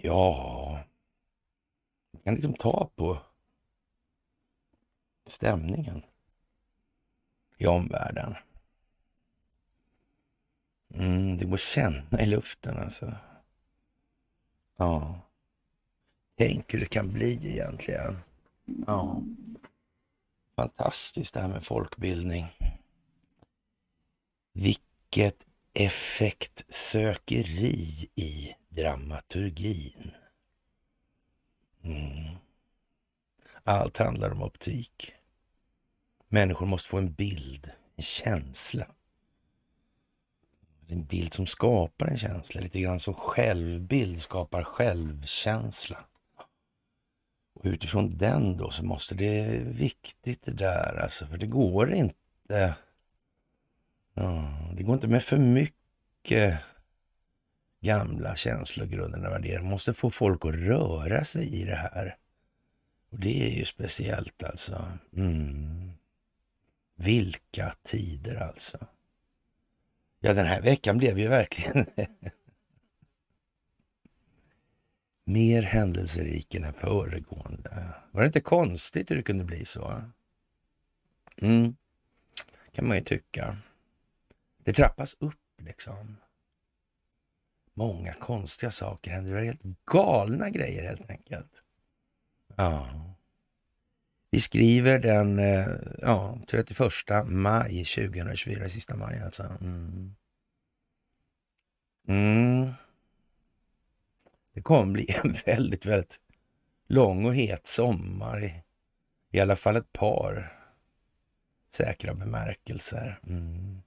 Ja, man kan liksom ta på stämningen i omvärlden. Mm, det går att känna i luften alltså. Ja. Tänk hur det kan bli egentligen. Ja. Fantastiskt det här med folkbildning. Vilket effektsökeri i dramaturgin. Mm. Allt handlar om optik. Människor måste få en bild, en känsla. En bild som skapar en känsla, lite grann som självbild skapar självkänsla. Och utifrån den då så måste det, är viktigt det där alltså, för det går inte. Ja, det går inte med för mycket gamla känslogrunder och värderingar. Man måste få folk att röra sig i det här. Och det är ju speciellt alltså. Mm. Vilka tider alltså. Ja, den här veckan blev ju verkligen mer händelserik än den föregående. Var det inte konstigt hur det kunde bli så? Mm, kan man ju tycka. Det trappas upp liksom. Många konstiga saker händer. Det är helt galna grejer helt enkelt. Ja. Vi skriver den eh, ja, 31 maj 2024, sista maj alltså. Mm. Mm. Det kommer bli en väldigt, väldigt lång och het sommar i, i alla fall ett par säkra bemärkelser. Mm.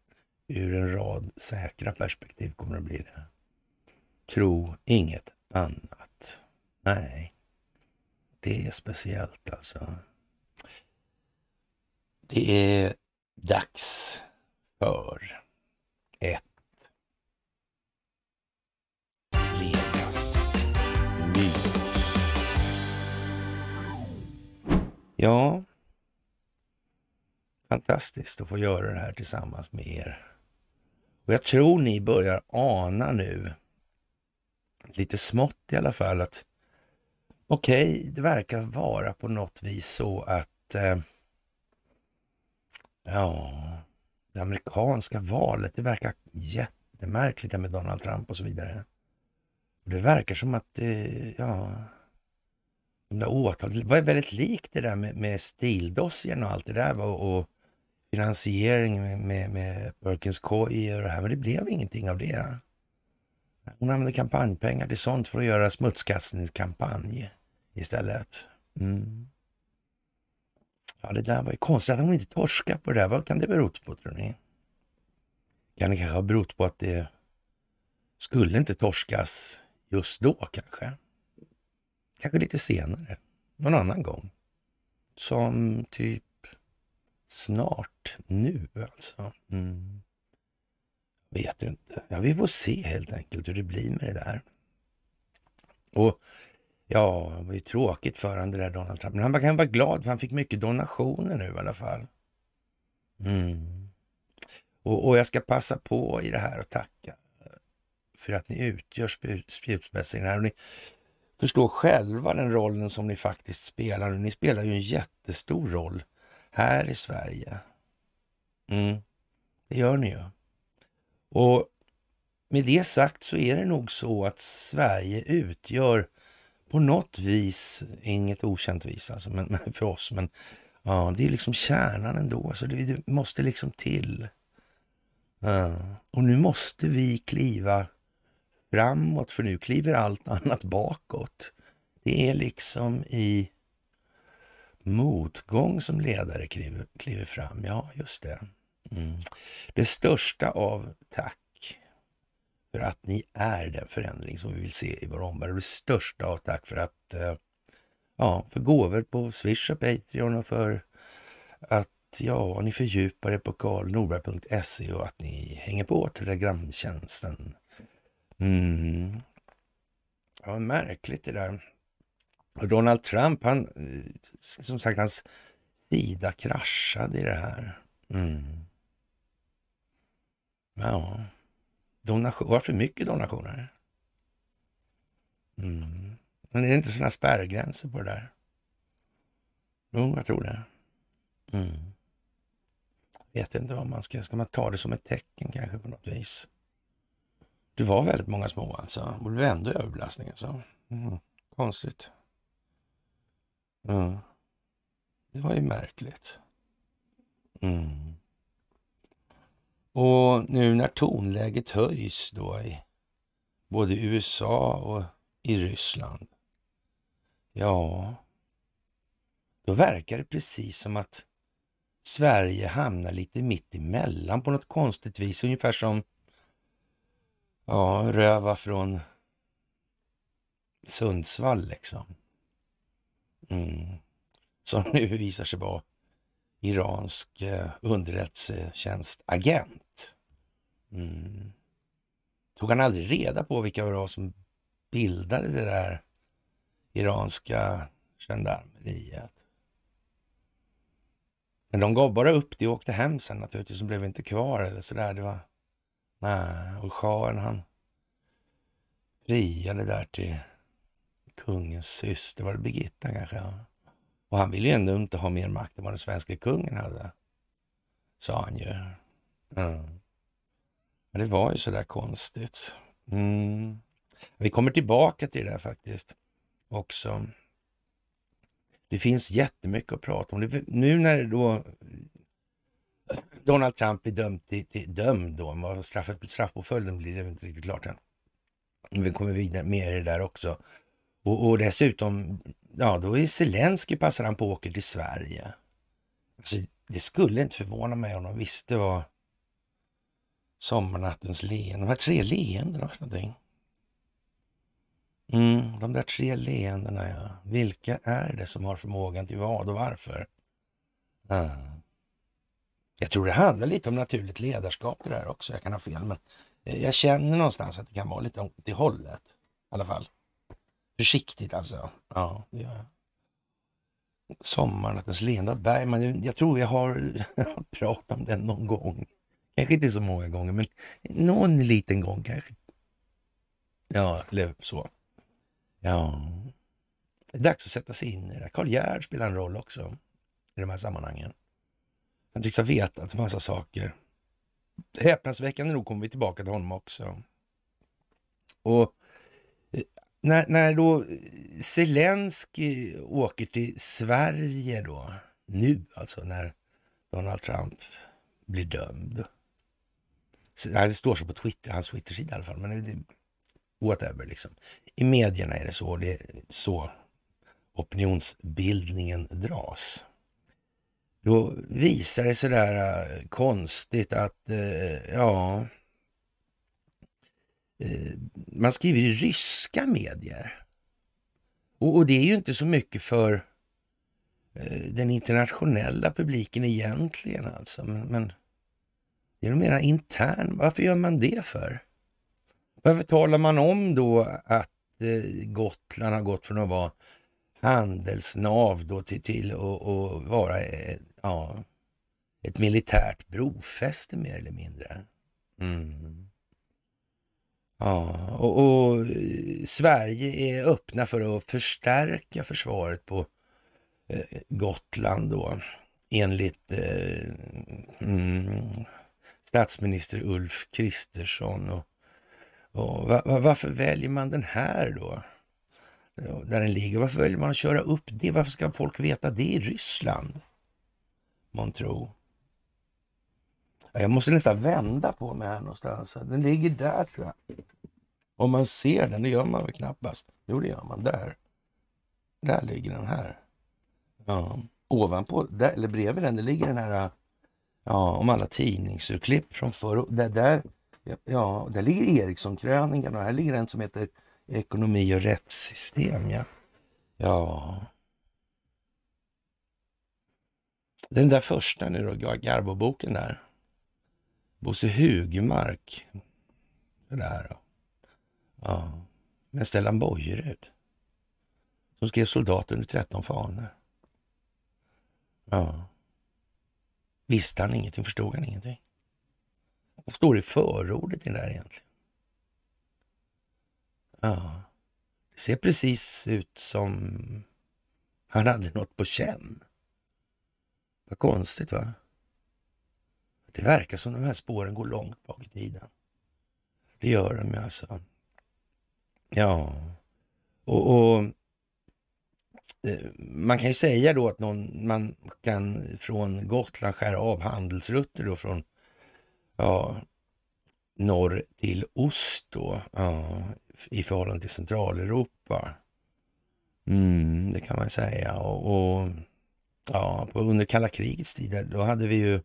Ur en rad säkra perspektiv kommer det bli det. Tro inget annat. Nej, det är speciellt alltså. Det är dags för ett Ja, fantastiskt att få göra det här tillsammans med er. Och jag tror ni börjar ana nu, lite smått i alla fall, att okej, okay, det verkar vara på något vis så att eh, ja, det amerikanska valet, det verkar jättemärkligt med Donald Trump och så vidare. Och det verkar som att, eh, ja, de åtal, det var väldigt likt det där med, med stildossien och allt det där och, och finansiering med, med, med Perkins Coie och det här, men det blev ingenting av det. Hon använde kampanjpengar till sånt för att göra smutskastningskampanj istället. Mm. Ja, det där var ju konstigt att hon inte torskade på det där. Vad kan det bero på tror ni? Kan det kanske ha berott på att det skulle inte torskas just då kanske? Kanske lite senare, någon annan gång. Som typ snart, nu alltså. Mm. Vet inte. Ja, vi får se helt enkelt hur det blir med det där. Och ja, det var ju tråkigt för han det där Donald Trump. Men han kan vara glad för han fick mycket donationer nu i alla fall. Mm. Och, och, jag ska passa på i det här och tacka för att ni utgör spjutspetsen här. Och ni förstå själva den rollen som ni faktiskt spelar. Ni spelar ju en jättestor roll här i Sverige. Mm. Det gör ni ju. Och med det sagt så är det nog så att Sverige utgör på något vis, inget okänt vis alltså, men, men för oss, men ja, det är liksom kärnan ändå. alltså, det, det, måste liksom till. Ja. Och nu måste vi kliva framåt för nu kliver allt annat bakåt. Det är liksom i motgång som ledare kliver, kliver fram. Ja, just det. Mm. Det största av tack för att ni är den förändring som vi vill se i vår omvärld. Det största av tack för att eh, ja, för gåvor på Swish och Patreon och för att ja, ni fördjupar er på karlnorberg.se och att ni hänger på telegramtjänsten Mm. Ja, märkligt det där. Donald Trump, han, eh, som sagt, hans sida kraschade i det här. Mm. Ja, donation, varför mycket donationer? Mm. Men är det inte sådana spärrgränser på det där? Jo, jag tror det. Mm. vet inte vad man ska, ska man ta det som ett tecken kanske på något vis? Det var väldigt många små alltså. Och det blev ändå överbelastning alltså. Mm. Konstigt. Mm. Det var ju märkligt. Mm. Och nu när tonläget höjs då i både USA och i Ryssland. Ja, då verkar det precis som att Sverige hamnar lite mitt emellan på något konstigt vis. Ungefär som ja, röva från Sundsvall liksom. Mm. Som nu visar sig vara iransk eh, underrättelsetjänstagent. Mm. Tog han aldrig reda på vilka det var som bildade det där iranska gendarmeriet? Men de gav bara upp det och åkte hem sen naturligtvis. De blev inte kvar eller sådär. Det var Nej, och schahen han friade där till kungens syster, var det Birgitta kanske? Ja. Och han ville ju ändå inte ha mer makt än vad den svenska kungen hade, sa han ju. Mm. Men det var ju så där konstigt. Mm. Vi kommer tillbaka till det där faktiskt också. Det finns jättemycket att prata om. Nu när då Donald Trump blir dömd till, till dömd då. Vad straffet, straffpåföljden blir det inte riktigt klart än. Men vi kommer vidare med det där också. Och, och dessutom, ja då är Zelensky passar han på att åka till Sverige. Alltså, det skulle inte förvåna mig om de visste vad sommarnattens leenden, de här tre leendena var någonting. Mm, de där tre leendena ja. Vilka är det som har förmågan till vad och varför? Ah. Jag tror det handlar lite om naturligt ledarskap det här också. Jag kan ha fel, men eh, jag känner någonstans att det kan vara lite åt det hållet. I alla fall. Försiktigt alltså. Ja, det gör jag. Sommarnattens leende av Bergman. Jag tror jag har pratat om den någon gång. Kanske inte så många gånger, men någon liten gång kanske. Ja, eller så. Ja. Det är dags att sätta sig in i det där. Karl Gerhard spelar en roll också i de här sammanhangen. Han tycks ha vetat en massa saker. Häpnadsväckande nog kommer vi tillbaka till honom också. Och eh, när, när då eh, Zelensky eh, åker till Sverige då, nu alltså när Donald Trump blir dömd. Det står så på Twitter, hans Twitter-sida i alla fall, men det, whatever liksom. I medierna är det så, det är så opinionsbildningen dras då visar det sådär äh, konstigt att, äh, ja, äh, man skriver i ryska medier. Och, och, det är ju inte så mycket för den internationella publiken egentligen alltså. Men, men det är nog mera intern. Varför gör man det för? Varför talar man om då att Gotland har gått från att vara handelsnav då till, till att vara ja, ett militärt brofäste mer eller mindre. Mm. Ja, och, och, eh, Sverige är öppna för att förstärka försvaret på eh, Gotland då enligt eh, mm, statsminister Ulf Kristersson. Och, och va, va, varför väljer man den här då? Där den ligger. Varför väljer man att köra upp det? Varför ska folk veta det i Ryssland? månntro. Jag måste nästan vända på mig här någonstans. Den ligger där tror jag. Om man ser den, det gör man väl knappast. Jo, det gör man. Där. Där ligger den här. Ja. Ovanpå, där, eller bredvid den, det ligger den här ja, om alla tidningsurklipp från förr. Där, där, ja, där ligger Ericsson-krönikan och här ligger den som heter Ekonomi och rättssystem. Ja. ja. Den där första nu då, Garbo-boken där. Bosse Hugmark. Sådär då. Ja. Men Stellan Bojerud. Som skrev Soldat under 13 fanor. Ja. Visste han ingenting? Förstod han ingenting? Vad står det i förordet i det där egentligen? Ja. Det ser precis ut som han hade något på känn. Vad konstigt va? Det verkar som de här spåren går långt bak i tiden. Det gör de ju alltså. Ja, och, och eh, man kan ju säga då att någon, man kan från Gotland skära av handelsrutter då från ja, norr till ost då, ja, i förhållande till Centraleuropa. Mm, det kan man säga. Och, och Ja, under kalla krigets tider, då hade vi ju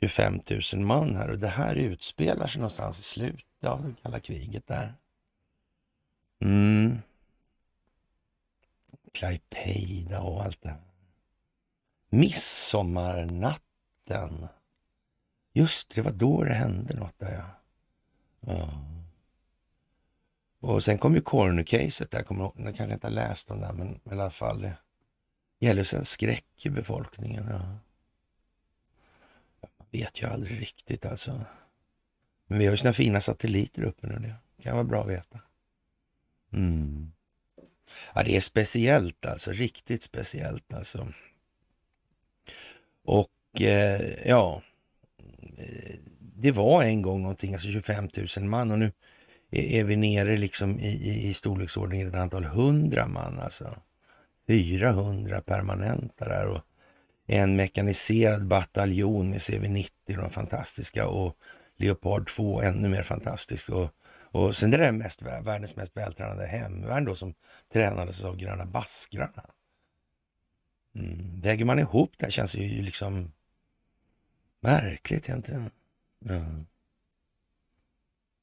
25 000 man här och det här utspelar sig någonstans i slutet av kalla kriget där. Mm. Klaipeda och allt det Midsommarnatten. Just det, var då det hände något där ja. ja. Och sen kom ju Corner-caset där, kommer, ni kanske inte har läst om det, men i alla fall gäller en skräck i befolkningen. Ja. Man vet ju aldrig riktigt alltså. Men vi har ju sina fina satelliter uppe nu. Det kan vara bra att veta. Mm. Ja, det är speciellt alltså. Riktigt speciellt alltså. Och eh, ja, det var en gång någonting, alltså 25 000 man och nu är vi nere liksom i, i, i storleksordningen ett antal hundra man alltså. 400 permanenta där och en mekaniserad bataljon med CV90, de fantastiska och Leopard 2, ännu mer fantastisk. Och, och sen det där mest, världens mest vältränade hemvärn då som tränades av gröna baskrarna. Mm. Väger man ihop det här känns det ju liksom märkligt egentligen. Ja.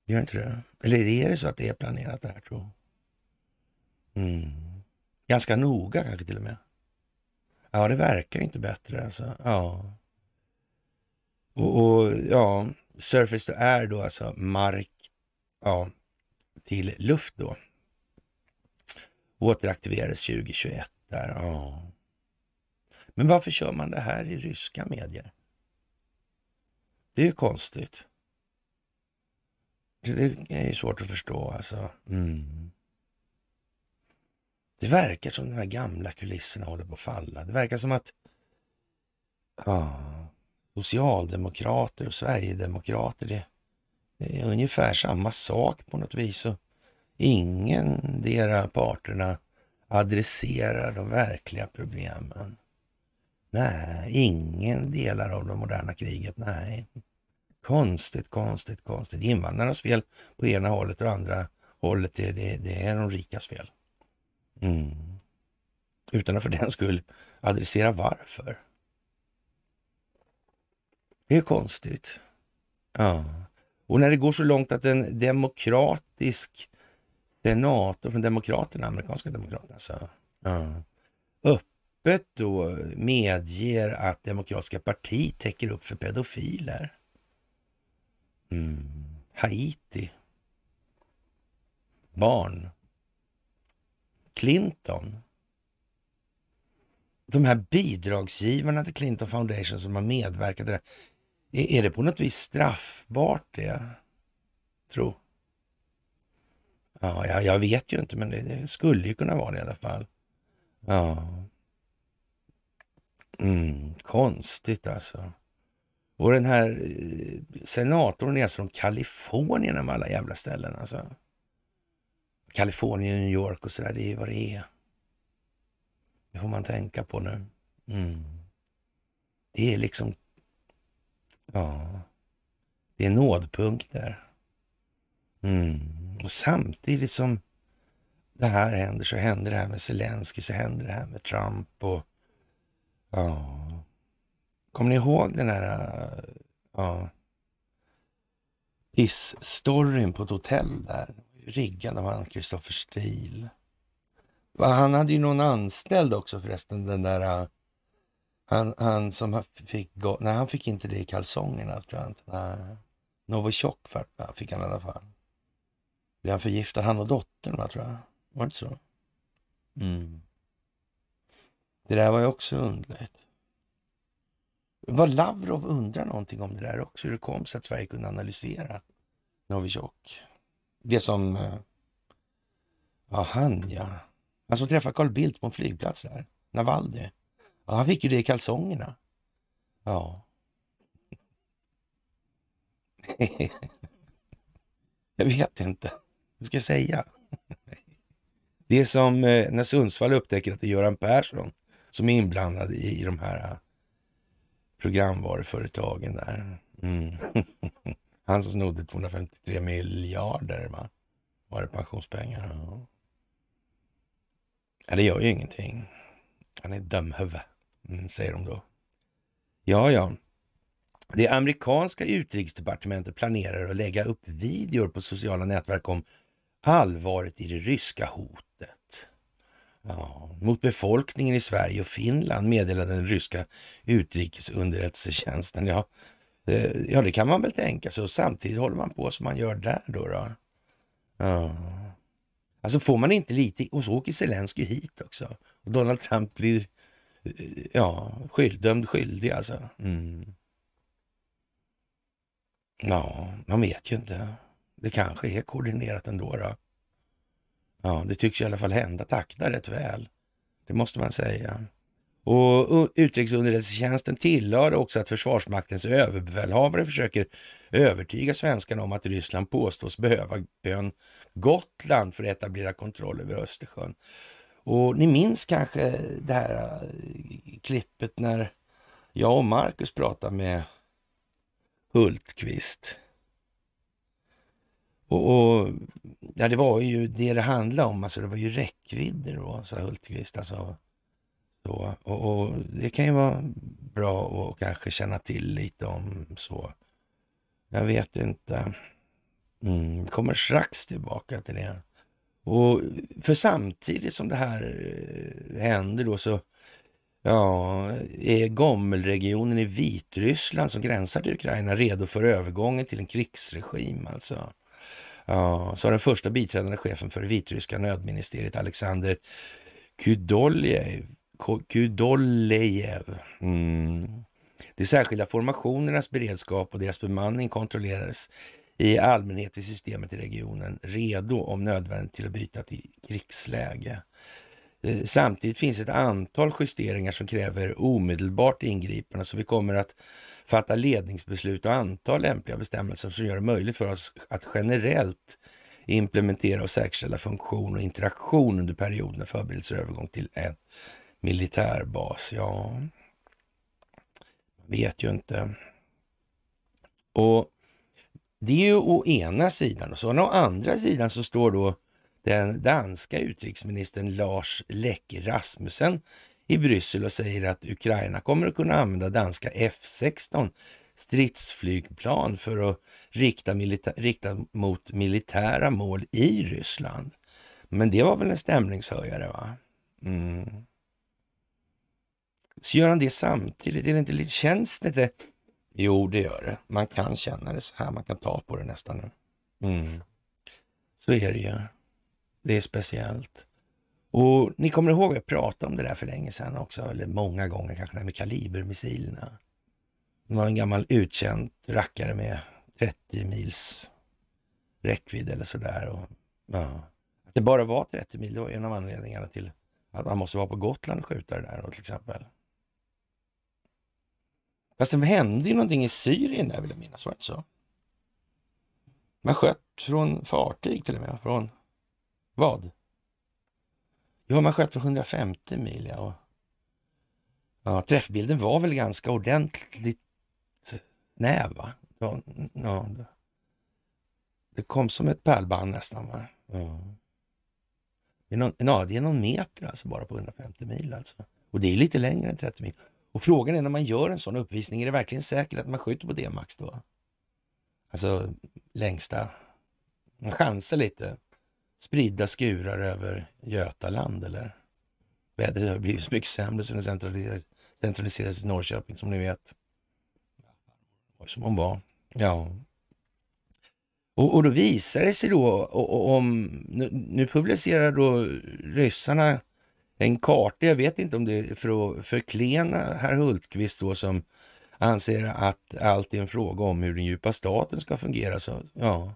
Gör inte det? Eller är det så att det är planerat det här tro? Mm. Ganska noga kanske till och med. Ja, det verkar inte bättre alltså. Ja. Och, och ja, surface to air då, alltså mark ja, till luft då. Återaktiverades 2021 där. Ja. Men varför kör man det här i ryska medier? Det är ju konstigt. Det är svårt att förstå alltså. Mm. Det verkar som de här gamla kulisserna håller på att falla. Det verkar som att ah, socialdemokrater och sverigedemokrater, det, det är ungefär samma sak på något vis. Och ingen dera parterna adresserar de verkliga problemen. Nej, ingen delar av det moderna kriget. Nej. Konstigt, konstigt, konstigt. Invandrarnas fel på ena hållet och andra hållet, det, det, det är de rikas fel. Mm. Utan att för den skull adressera varför. Det är konstigt. Ja. Och när det går så långt att en demokratisk senator från Demokraterna, amerikanska Demokraterna, alltså, ja, öppet då medger att Demokratiska partiet täcker upp för pedofiler. Mm. Haiti. Barn Clinton. De här bidragsgivarna till Clinton Foundation som har medverkat i är det på något vis straffbart det? Tro. Ja, jag, jag, vet ju inte, men det, det, skulle ju kunna vara det i alla fall. Ja. Mm, konstigt alltså. Och den här eh, senatorn är från Kalifornien av alla jävla ställen alltså. Kalifornien, New York och sådär, det är vad det är. Det får man tänka på nu. Mm. Det är liksom... Ja. Det är nådpunkter. Mm. Och samtidigt som det här händer så händer det här med Zelensky, så händer det här med Trump och... Ja. Kommer ni ihåg den här... Ja. Piss-storyn på ett hotell där? riggad av han Kristoffer Stil. Han hade ju någon anställd också förresten, den där... Äh, han, han som fick gå... Nej, han fick inte det i kalsongerna, tror jag inte. Nej. Novotjok fick han i alla fall. Blev han förgiftad, han och dottern, va, tror jag? Var det inte så? Mm. Det där var ju också underligt. Var Lavrov undrar någonting om det där också, hur det kom sig att Sverige kunde analysera Novitjok? det som... Eh, ja, han ja. Han som träffade Carl Bildt på en flygplats där, Navalny. Ja, han fick ju det i kalsongerna. Ja. jag vet inte. Vad ska jag säga? Det är som eh, när Sundsvall upptäcker att det är Göran Persson som är inblandad i de här eh, programvaruföretagen där. Mm. Han som snodde 253 miljarder, va? Var det pensionspengar? Ja. ja det gör ju ingenting. Han är dumhuvud, mm, säger de då. Ja, ja. Det amerikanska utrikesdepartementet planerar att lägga upp videor på sociala nätverk om allvaret i det ryska hotet. Ja, mot befolkningen i Sverige och Finland meddelade den ryska utrikesunderrättelsetjänsten. Ja, Eh, ja, det kan man väl tänka sig. Och samtidigt håller man på som man gör där då. då. Ja. Alltså får man inte lite, och så åker Zelenskyj hit också. Och Donald Trump blir eh, ja, skyld, dömd skyldig alltså. Mm. Ja, man vet ju inte. Det kanske är koordinerat ändå. Då. Ja, det tycks i alla fall hända. Takta rätt väl. Det måste man säga. Och utrikesunderrättelsetjänsten tillade också att försvarsmaktens överbefälhavare försöker övertyga svenskarna om att Ryssland påstås behöva ön Gotland för att etablera kontroll över Östersjön. Och ni minns kanske det här eh, klippet när jag och Marcus pratade med Hultqvist. Och, och, ja, det var ju det det handlade om, alltså det var ju räckvidder då, sa Hultqvist. Alltså, så, och, och, Det kan ju vara bra att kanske känna till lite om så. Jag vet inte. Mm, kommer strax tillbaka till det. Och för samtidigt som det här eh, händer då så ja, är Gomelregionen i Vitryssland som gränsar till Ukraina redo för övergången till en krigsregim alltså. Ja, sa den första biträdande chefen för det vitryska nödministeriet Alexander Kudoljev Kudolejev. Mm. De särskilda formationernas beredskap och deras bemanning kontrollerades i allmänhet i systemet i regionen, redo om nödvändigt till att byta till krigsläge. Eh, samtidigt finns ett antal justeringar som kräver omedelbart ingripande, så vi kommer att fatta ledningsbeslut och anta lämpliga bestämmelser som gör det möjligt för oss att generellt implementera och säkerställa funktion och interaktion under perioden förberedelse och övergång till en militärbas, ja, man vet ju inte. Och det är ju å ena sidan och så. Å andra sidan så står då den danska utrikesministern Lars Läcke Rasmussen i Bryssel och säger att Ukraina kommer att kunna använda danska F16 stridsflygplan för att rikta, milita rikta mot militära mål i Ryssland. Men det var väl en stämningshöjare va? Mm så gör han det samtidigt. Är det inte lite, känns det inte? Jo, det gör det. Man kan känna det så här. Man kan ta på det nästan. Mm. Så är det ju. Det är speciellt. Och ni kommer ihåg, jag pratade om det där för länge sedan också, eller många gånger kanske, med kalibermissilerna. Det var en gammal utkänt rackare med 30 mils räckvidd eller sådär. Och, ja. Att det bara var 30 mil, det var en av anledningarna till att man måste vara på Gotland och skjuta det där till exempel. Fast det hände ju någonting i Syrien där vill jag minnas, var det inte så? Man sköt från fartyg till och med. Från vad? Jo, man sköt från 150 mil. Ja. Och, ja, träffbilden var väl ganska ordentligt snäv. Va? Ja, ja, det kom som ett pärlband nästan. Va? Ja. Det, är någon, ja, det är någon meter alltså bara på 150 mil. alltså. Och det är lite längre än 30 mil. Och frågan är när man gör en sån uppvisning, är det verkligen säkert att man skjuter på D-max då? Alltså längsta. Man chansar lite. Spridda skurar över Götaland eller? Vädret har blivit så mycket sämre sedan det centraliserades i Norrköping som ni vet. Var som hon var. Ja. Och, och då visar det sig då och, och om, nu, nu publicerar då ryssarna en karta. Jag vet inte om det är för att förklena herr Hultqvist då som anser att allt är en fråga om hur den djupa staten ska fungera. Så, ja.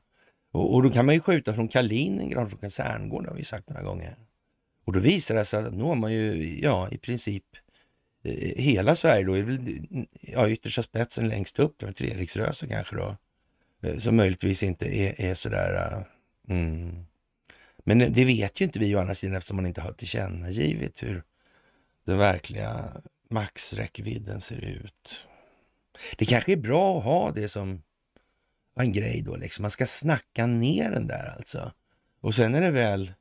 och, och då kan man ju skjuta från Kaliningrad, från kaserngården har vi sagt några gånger. Och då visar det sig att nu har man ju ja, i princip eh, hela Sverige då, är väl, ja, yttersta spetsen längst upp, där, Treriksrösa kanske då, eh, som möjligtvis inte är, är sådär eh, mm, men det vet ju inte vi å andra sidan eftersom man inte har tillkännagivit hur den verkliga maxräckvidden ser ut. Det kanske är bra att ha det som en grej då, liksom. man ska snacka ner den där alltså. Och sen när det väl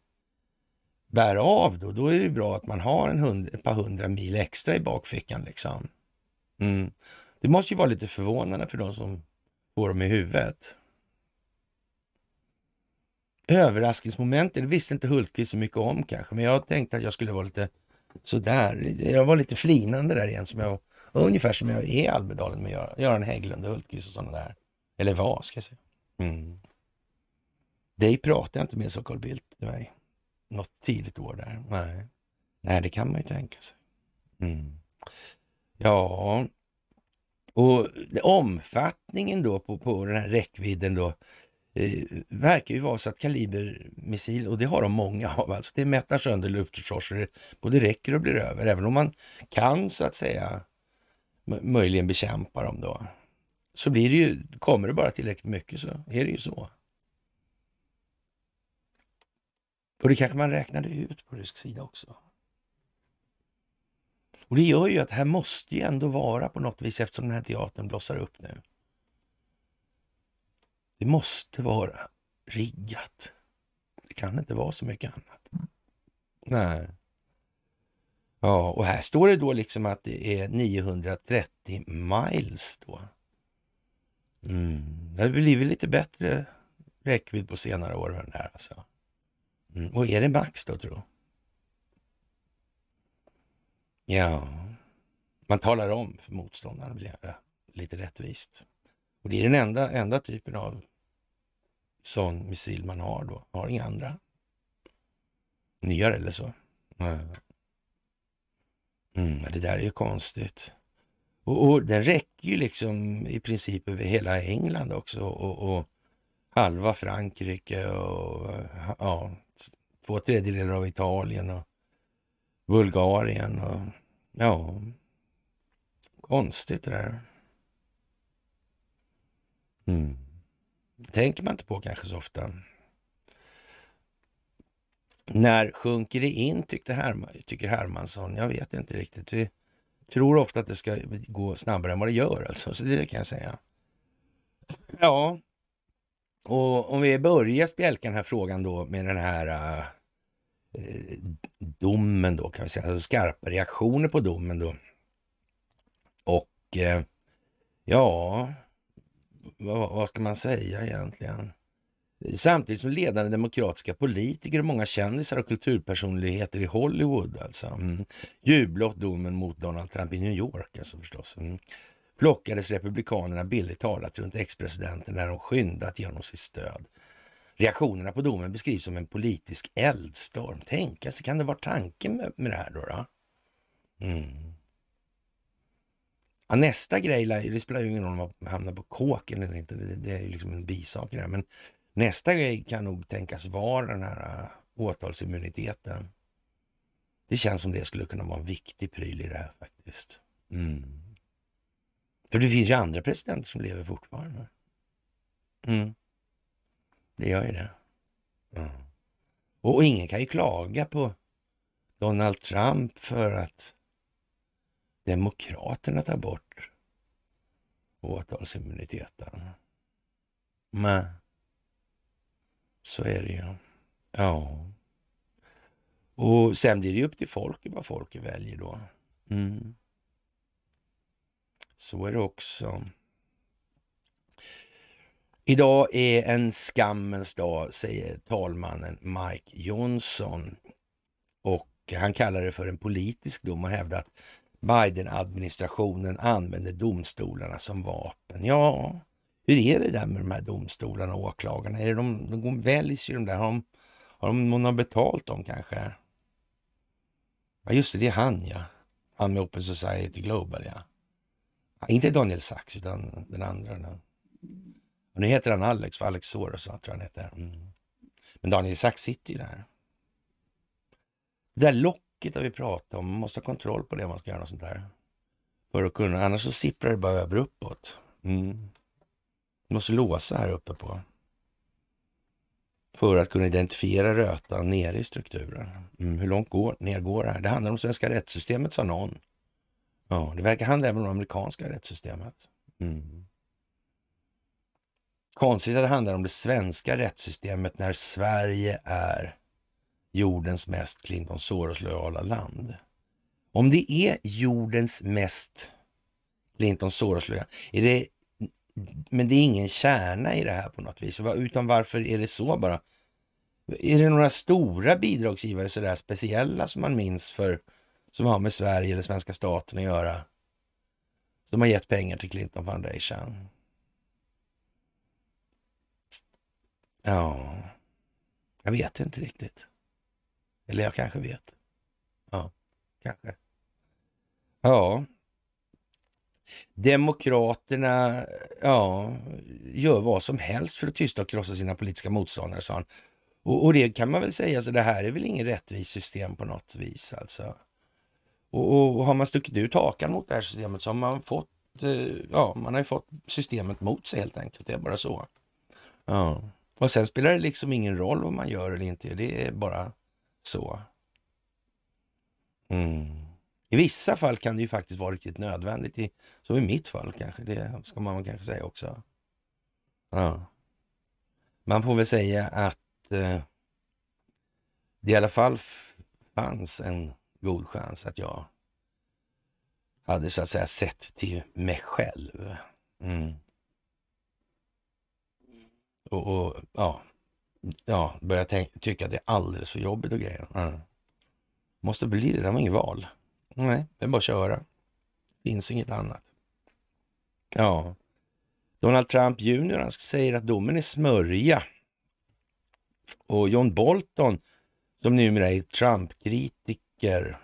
bär av då, då är det bra att man har en hund, ett par hundra mil extra i bakfickan liksom. Mm. Det måste ju vara lite förvånande för de som får dem i huvudet överraskningsmomentet, det visste inte Hultqvist så mycket om kanske, men jag tänkte att jag skulle vara lite sådär. Jag var lite flinande där igen, som jag, ungefär som jag är i Almedalen med Göran Hägglund och Hultqvist och sådana där. Eller vad ska jag säga. Mm. Dig pratade jag inte med, sa Carl Bildt till mig. Något tidigt år där. Nej, Nej det kan man ju tänka sig. Mm. Ja, och omfattningen då på, på den här räckvidden då Eh, verkar ju vara så att kalibermissil, och det har de många av, alltså det mättar sönder luftförsvar så det både räcker och blir över, även om man kan så att säga möjligen bekämpa dem då. Så blir det ju, kommer det bara tillräckligt mycket så är det ju så. Och det kanske man räknade ut på rysk sida också. Och det gör ju att det här måste ju ändå vara på något vis eftersom den här teatern blossar upp nu. Det måste vara riggat. Det kan inte vara så mycket annat. Nej. Ja, och här står det då liksom att det är 930 miles då. Mm. Det har blivit lite bättre räckvidd på senare år den där alltså. Mm. Och är det max då tror Ja, man talar om för motståndaren vill göra lite rättvist. Och det är den enda, enda typen av sån missil man har då. Man har inga andra. Nyare eller så. Mm, det där är ju konstigt. Och, och, den räcker ju liksom i princip över hela England också och, och halva Frankrike och ja, två tredjedelar av Italien och Bulgarien och ja, konstigt det där. Mm. tänker man inte på kanske så ofta. När sjunker det in, tyckte Herm tycker Hermansson? Jag vet inte riktigt. Vi tror ofta att det ska gå snabbare än vad det gör, alltså. så det kan jag säga. Ja, och om vi börjar spjälka den här frågan då med den här äh, domen då, kan vi säga, alltså skarpa reaktioner på domen då. Och äh, ja, vad, vad ska man säga egentligen? Samtidigt som ledande demokratiska politiker och många kändisar och kulturpersonligheter i Hollywood alltså, mm, jublat domen mot Donald Trump i New York alltså förstås. Mm, flockades republikanerna billigt talat runt ex-presidenten när de skyndat genom sitt stöd. Reaktionerna på domen beskrivs som en politisk eldstorm. Tänka alltså, sig, kan det vara tanken med, med det här då? då? Mm nästa grej, det spelar ju ingen roll om man hamnar på kåken eller inte, det är ju liksom en bisak i det här. Men nästa grej kan nog tänkas vara den här äh, åtalsimmuniteten. Det känns som det skulle kunna vara en viktig pryl i det här faktiskt. Mm. För det finns ju andra presidenter som lever fortfarande. Mm. Det gör ju det. Mm. Och ingen kan ju klaga på Donald Trump för att Demokraterna tar bort åtalsimmuniteten. Men så är det ju. Ja. Och sen blir det upp till folket vad folket väljer då. Mm. Så är det också. Idag är en skammens dag, säger talmannen Mike Johnson. Och han kallar det för en politisk dom och hävdar att Biden-administrationen använder domstolarna som vapen. Ja, hur är det där med de här domstolarna och åklagarna? Är det de, de väljs ju de där. Har de, har de, någon har betalt dem kanske? Ja, just det, det är han ja. Han med Open Society Global ja. ja inte Daniel Sachs utan den andra. Den Och nu heter han Alex, för Alex Soros tror jag han heter. Mm. Men Daniel Sachs sitter ju där. Det där lock mycket har vi pratat om. Man måste ha kontroll på det om man ska göra något sånt där. För att kunna, annars så sipprar det bara över uppåt. Mm. Måste låsa här uppe på. För att kunna identifiera rötan nere i strukturen. Mm. Hur långt går, ner går det här? Det handlar om svenska rättssystemet, sa någon. Ja, det verkar handla även om det amerikanska rättssystemet. Mm. Konstigt att det handlar om det svenska rättssystemet när Sverige är jordens mest Clinton Soros-lojala land. Om det är jordens mest Clinton Soros-lojala, är det, men det är ingen kärna i det här på något vis, utan varför är det så bara? Är det några stora bidragsgivare sådär speciella som man minns för, som har med Sverige eller svenska staten att göra, som har gett pengar till Clinton Foundation? Ja, jag vet inte riktigt. Eller jag kanske vet. Ja. Kanske. Ja. Demokraterna ja, gör vad som helst för att tysta och krossa sina politiska motståndare, sa han. Och, och, det kan man väl säga, så det här är väl inget rättvist system på något vis alltså. Och, och, och har man stuckit ut hakan mot det här systemet så har man fått, eh, ja, man har ju fått systemet mot sig helt enkelt. Det är bara så. Ja. Och sen spelar det liksom ingen roll vad man gör eller inte. Det är bara så. Mm. I vissa fall kan det ju faktiskt vara riktigt nödvändigt, i, som i mitt fall kanske. Det ska man kanske säga också. Ja. Man får väl säga att eh, det i alla fall fanns en god chans att jag hade så att säga sett till mig själv. Mm. Och, och, ja, ja, börjar tycka att det är alldeles för jobbigt och grejer. Mm. Måste bli det, det var inget val. Nej, det är bara att köra. Finns inget annat. Ja. Donald Trump Jr säger att domen är smörja. Och John Bolton, som numera är Trump-kritiker,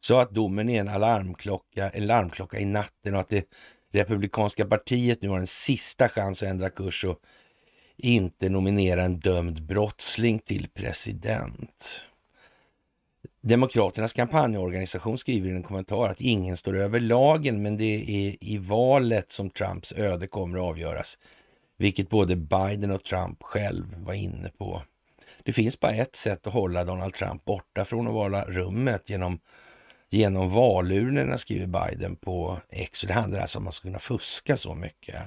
sa att domen är en alarmklocka, en larmklocka i natten och att det republikanska partiet nu har en sista chans att ändra kurs och inte nominera en dömd brottsling till president. Demokraternas kampanjorganisation skriver i en kommentar att ingen står över lagen, men det är i valet som Trumps öde kommer att avgöras, vilket både Biden och Trump själv var inne på. Det finns bara ett sätt att hålla Donald Trump borta från att ovala rummet genom, genom valurnorna, skriver Biden på X. det handlar alltså om att man ska kunna fuska så mycket.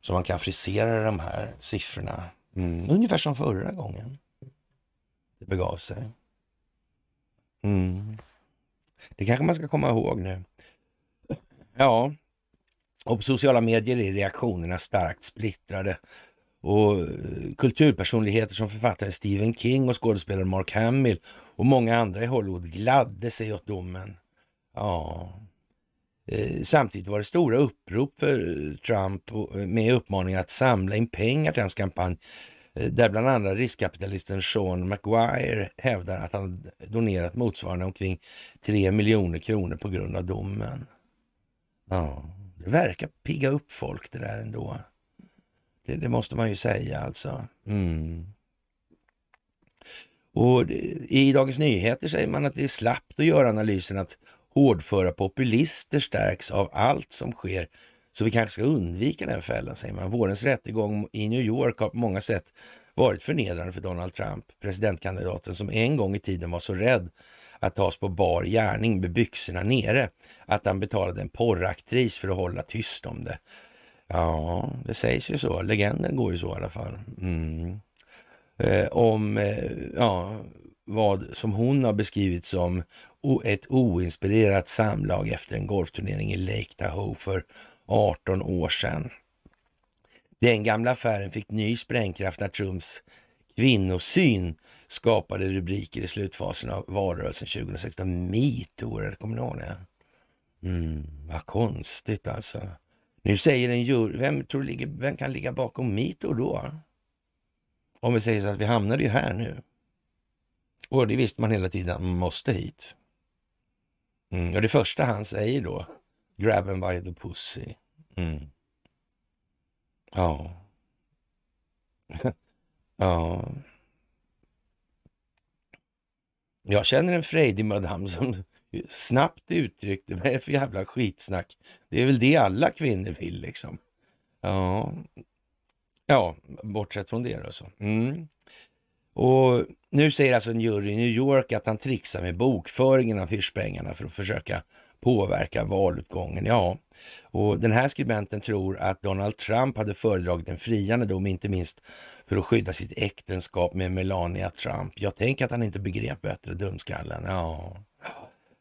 Så man kan frisera de här siffrorna. Mm. Ungefär som förra gången det begav sig. Mm. Det kanske man ska komma ihåg nu. Ja, och på sociala medier är reaktionerna starkt splittrade. Och eh, kulturpersonligheter som författaren Stephen King och skådespelaren Mark Hamill och många andra i Hollywood gladde sig åt domen. Ja, Eh, samtidigt var det stora upprop för eh, Trump eh, med uppmaning att samla in pengar till hans kampanj där bland andra riskkapitalisten Sean Maguire hävdar att han donerat motsvarande omkring 3 miljoner kronor på grund av domen. Ja, det verkar pigga upp folk det där ändå. Det, det måste man ju säga alltså. Mm. Och I Dagens Nyheter säger man att det är slappt att göra analysen att hårdföra populister stärks av allt som sker. Så vi kanske ska undvika den fällan, säger man. Vårens rättegång i New York har på många sätt varit förnedrande för Donald Trump, presidentkandidaten som en gång i tiden var så rädd att tas på bar gärning med byxorna nere att han betalade en porraktris för att hålla tyst om det. Ja, det sägs ju så. Legenden går ju så i alla fall. Mm. Eh, om eh, ja, vad som hon har beskrivit som och ett oinspirerat samlag efter en golfturnering i Lake Tahoe för 18 år sedan. Den gamla affären fick ny sprängkraft när Trumps kvinnosyn skapade rubriker i slutfasen av valrörelsen 2016. Metoo, kommer ni ihåg det? Mm, vad konstigt alltså. Nu säger en jury, vem, tror ligger, vem kan ligga bakom metoo då? Om vi säger så att vi hamnade ju här nu. Och det visste man hela tiden, man måste hit. Mm. Och det första han säger då, grab him by the pussy. Mm. Ja. ja. Jag känner en frejdig madame som snabbt uttryckte, vad är det för jävla skitsnack? Det är väl det alla kvinnor vill liksom. Ja, ja bortsett från det då så. Mm. Och nu säger alltså en jury i New York att han trixar med bokföringen av hyrspengarna för att försöka påverka valutgången. Ja, och den här skribenten tror att Donald Trump hade föredragit en friande dom, inte minst för att skydda sitt äktenskap med Melania Trump. Jag tänker att han inte begrep bättre, dumskallen. Ja.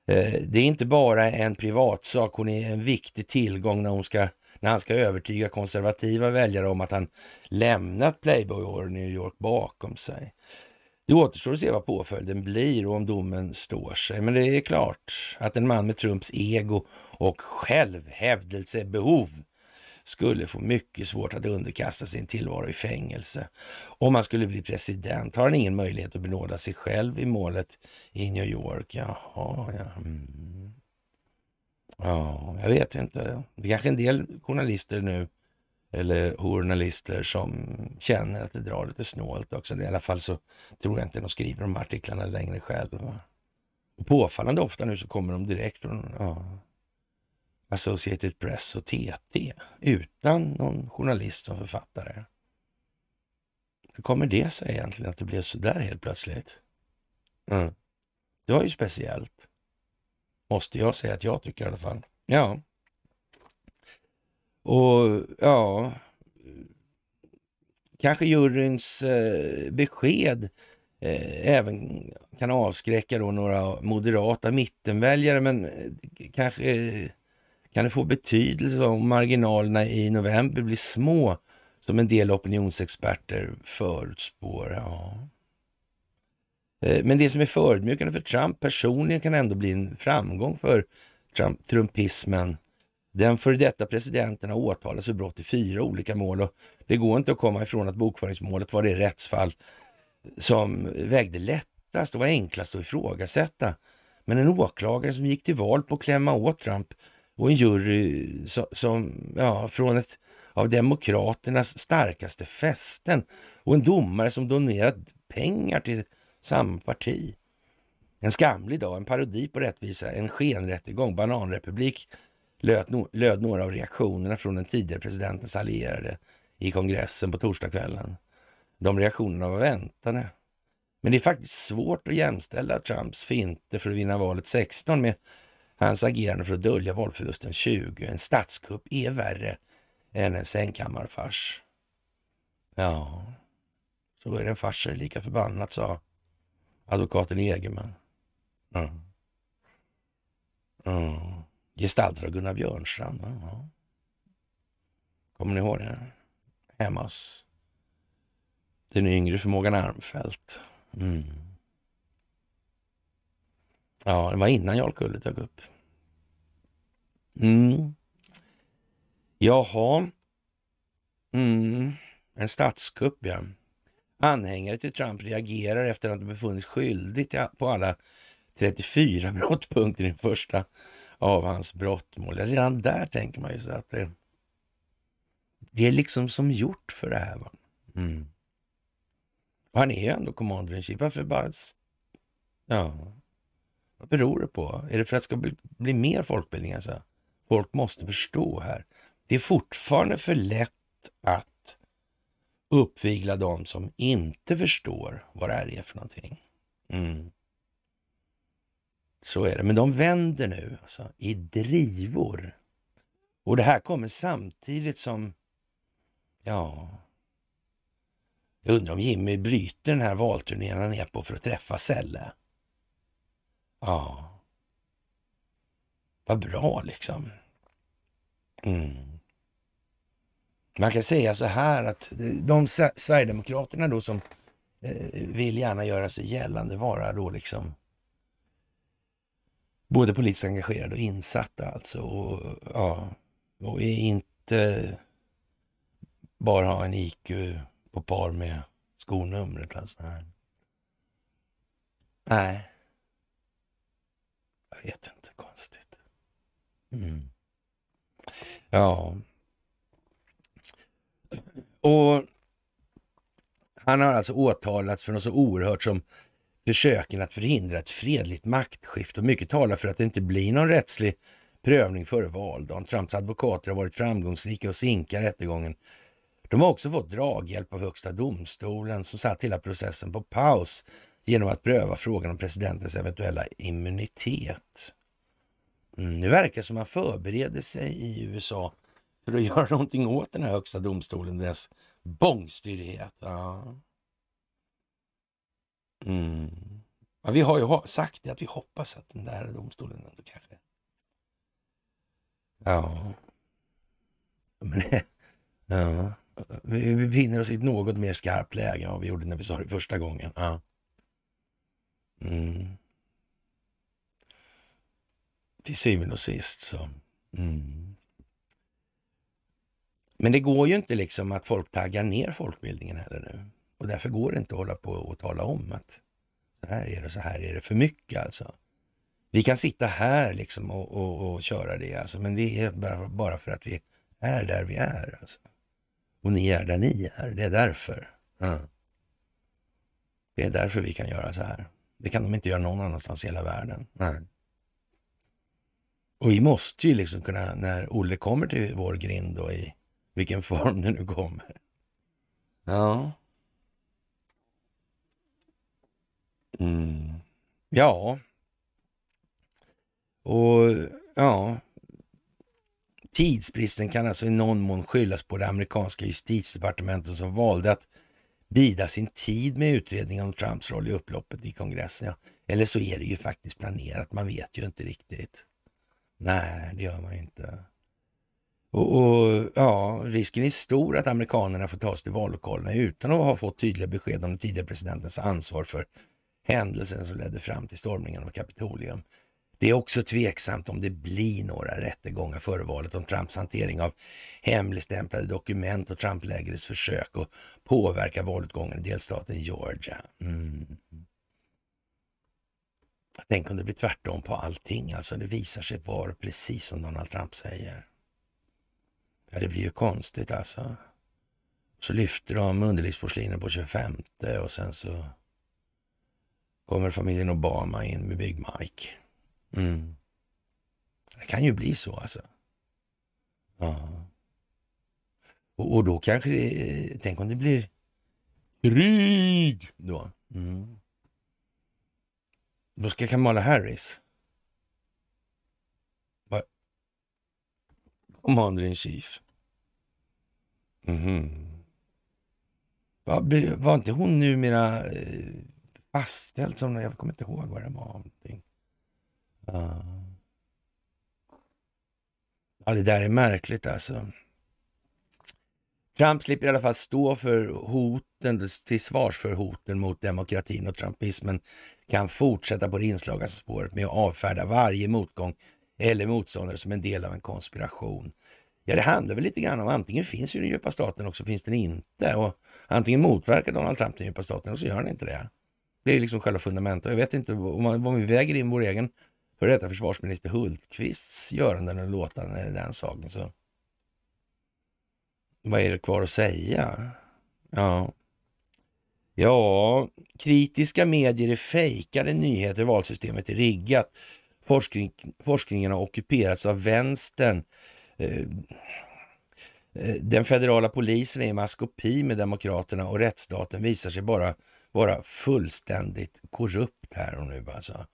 Eh, det är inte bara en privatsak, hon är en viktig tillgång när hon ska när han ska övertyga konservativa väljare om att han lämnat Playboy-åren New York bakom sig. Det återstår att se vad påföljden blir och om domen står sig. Men det är klart att en man med Trumps ego och självhävdelsebehov skulle få mycket svårt att underkasta sin tillvaro i fängelse. Om han skulle bli president har han ingen möjlighet att benåda sig själv i målet i New York. Jaha, ja. Mm. Ja, jag vet inte. Det är kanske en del journalister nu, eller journalister som känner att det drar lite snålt också. I alla fall så tror jag inte de skriver de artiklarna längre själva. Påfallande ofta nu så kommer de direkt från ja, Associated Press och TT utan någon journalist som författare. Hur kommer det sig egentligen att det blev så där helt plötsligt? Mm. Det var ju speciellt. Måste jag säga att jag tycker i alla fall. Ja. Och ja, kanske juryns eh, besked eh, även kan avskräcka då några moderata mittenväljare, men eh, kanske eh, kan det få betydelse om marginalerna i november blir små, som en del opinionsexperter förutspår. Ja. Eh, men det som är förödmjukande för Trump personligen kan ändå bli en framgång för Trump, trumpismen. Den före detta presidenten har åtalats för brott i fyra olika mål och det går inte att komma ifrån att bokföringsmålet var det rättsfall som vägde lättast och var enklast att ifrågasätta. Men en åklagare som gick till val på att klämma åt Trump och en jury som, som ja, från ett av demokraternas starkaste fästen och en domare som donerat pengar till samma parti. En skamlig dag, en parodi på rättvisa, en skenrättegång, bananrepublik löd, löd några av reaktionerna från den tidigare presidentens allierade i kongressen på torsdagskvällen. De reaktionerna var väntade. Men det är faktiskt svårt att jämställa Trumps finter för att vinna valet 16 med hans agerande för att dölja valförlusten 20. En statskupp är värre än en sängkammarfars. Ja, så är det en fars lika förbannat, sa advokaten Egerman. Ja. Ja. Gestaltad av Gunnar Björnstrand. Ja. Kommer ni ihåg det? Hemma hos den yngre förmågan Armfelt. Mm. Ja, det var innan Jarl Kulle dök upp. Mm. Jaha. Mm. En statskupp, ja anhängare till Trump reagerar efter att ha befunnits skyldig på alla 34 brottpunkter i den första av hans brottmål. Redan där tänker man ju så att det, eh, det är liksom som gjort för det här. Va? Mm. Han är ju ändå commander in chief. Varför bara... Ja. Vad beror det på? Är det för att det ska bli, bli mer folkbildning? Alltså? Folk måste förstå här. Det är fortfarande för lätt att uppvigla de som inte förstår vad det här är för någonting. Mm. Så är det. Men de vänder nu alltså, i drivor. Och det här kommer samtidigt som... Ja... Jag undrar om Jimmy bryter den här valturnén han är på för att träffa Selle. Ja. Vad bra liksom. Mm. Man kan säga så här att de Sverigedemokraterna då som eh, vill gärna göra sig gällande, vara då liksom både politiskt engagerade och insatta alltså. Och, ja, och inte bara ha en IQ på par med skonumret alltså. Nej. Jag vet inte, konstigt. Mm. Ja, och han har alltså åtalats för något så oerhört som försöken att förhindra ett fredligt maktskifte och mycket talar för att det inte blir någon rättslig prövning före valdagen. Trumps advokater har varit framgångsrika och sinkar rättegången. De har också fått draghjälp av Högsta domstolen som satt hela processen på paus genom att pröva frågan om presidentens eventuella immunitet. Mm, nu verkar som att man förbereder sig i USA för att göra någonting åt den här högsta domstolen, och dess bångstyrighet. Ja. Mm. Ja, vi har ju sagt det, att vi hoppas att den där domstolen ändå kanske... Ja... Men, ja. Vi befinner oss i ett något mer skarpt läge än vad vi gjorde när vi sa det första gången. Ja. Mm. Till syvende och sist så... Mm. Men det går ju inte liksom att folk taggar ner folkbildningen heller nu. Och därför går det inte att hålla på och tala om att så här är det och så här är det för mycket alltså. Vi kan sitta här liksom och, och, och köra det alltså, men det är bara, bara för att vi är där vi är alltså. Och ni är där ni är, det är därför. Mm. Det är därför vi kan göra så här. Det kan de inte göra någon annanstans i hela världen. Mm. Och vi måste ju liksom kunna, när Olle kommer till vår grind och i vilken form det nu kommer. Ja. Mm. Ja. Och ja. Tidsbristen kan alltså i någon mån skyllas på det amerikanska justitiedepartementet som valde att bida sin tid med utredningen om Trumps roll i upploppet i kongressen. Ja. Eller så är det ju faktiskt planerat, man vet ju inte riktigt. Nej, det gör man ju inte. Och, och, ja, Risken är stor att amerikanerna får ta sig till vallokalerna utan att ha fått tydliga besked om den tidigare presidentens ansvar för händelsen som ledde fram till stormningen av Kapitolium. Det är också tveksamt om det blir några rättegångar före valet om Trumps hantering av hemligstämplade dokument och Trumplägrets försök att påverka valutgången i delstaten Georgia. Mm. Tänk om det blir tvärtom på allting, alltså. Det visar sig vara precis som Donald Trump säger. Ja, det blir ju konstigt alltså. Så lyfter de underlivsporslinet på 25 och sen så kommer familjen Obama in med Big Mike. Mm. Det kan ju bli så alltså. Ja. Och, och då kanske det, tänk om det blir krig då. Mm. Då ska Kamala Harris commander in chief. Mm. Var, var inte hon numera eh, fastställd som, jag kommer inte ihåg vad det var. Någonting. Uh. Ja, det där är märkligt alltså. Trump slipper i alla fall stå för hoten, till svars för hoten mot demokratin och trumpismen kan fortsätta på det inslagna spåret med att avfärda varje motgång eller motståndare som en del av en konspiration. Ja, det handlar väl lite grann om antingen finns ju den djupa staten och så finns den inte. Och antingen motverkar Donald Trump den djupa staten och så gör han inte det. Det är liksom själva fundamentet. Jag vet inte om vi väger in vår egen före detta försvarsminister Hultqvists göranden och låtanden i den saken. Så vad är det kvar att säga? Ja. Ja, kritiska medier är fejkade nyheter, valsystemet är riggat forskning, forskningen har ockuperats av vänstern. Eh, eh, den federala polisen är i maskopi med demokraterna och rättsstaten visar sig bara vara fullständigt korrupt här och nu alltså.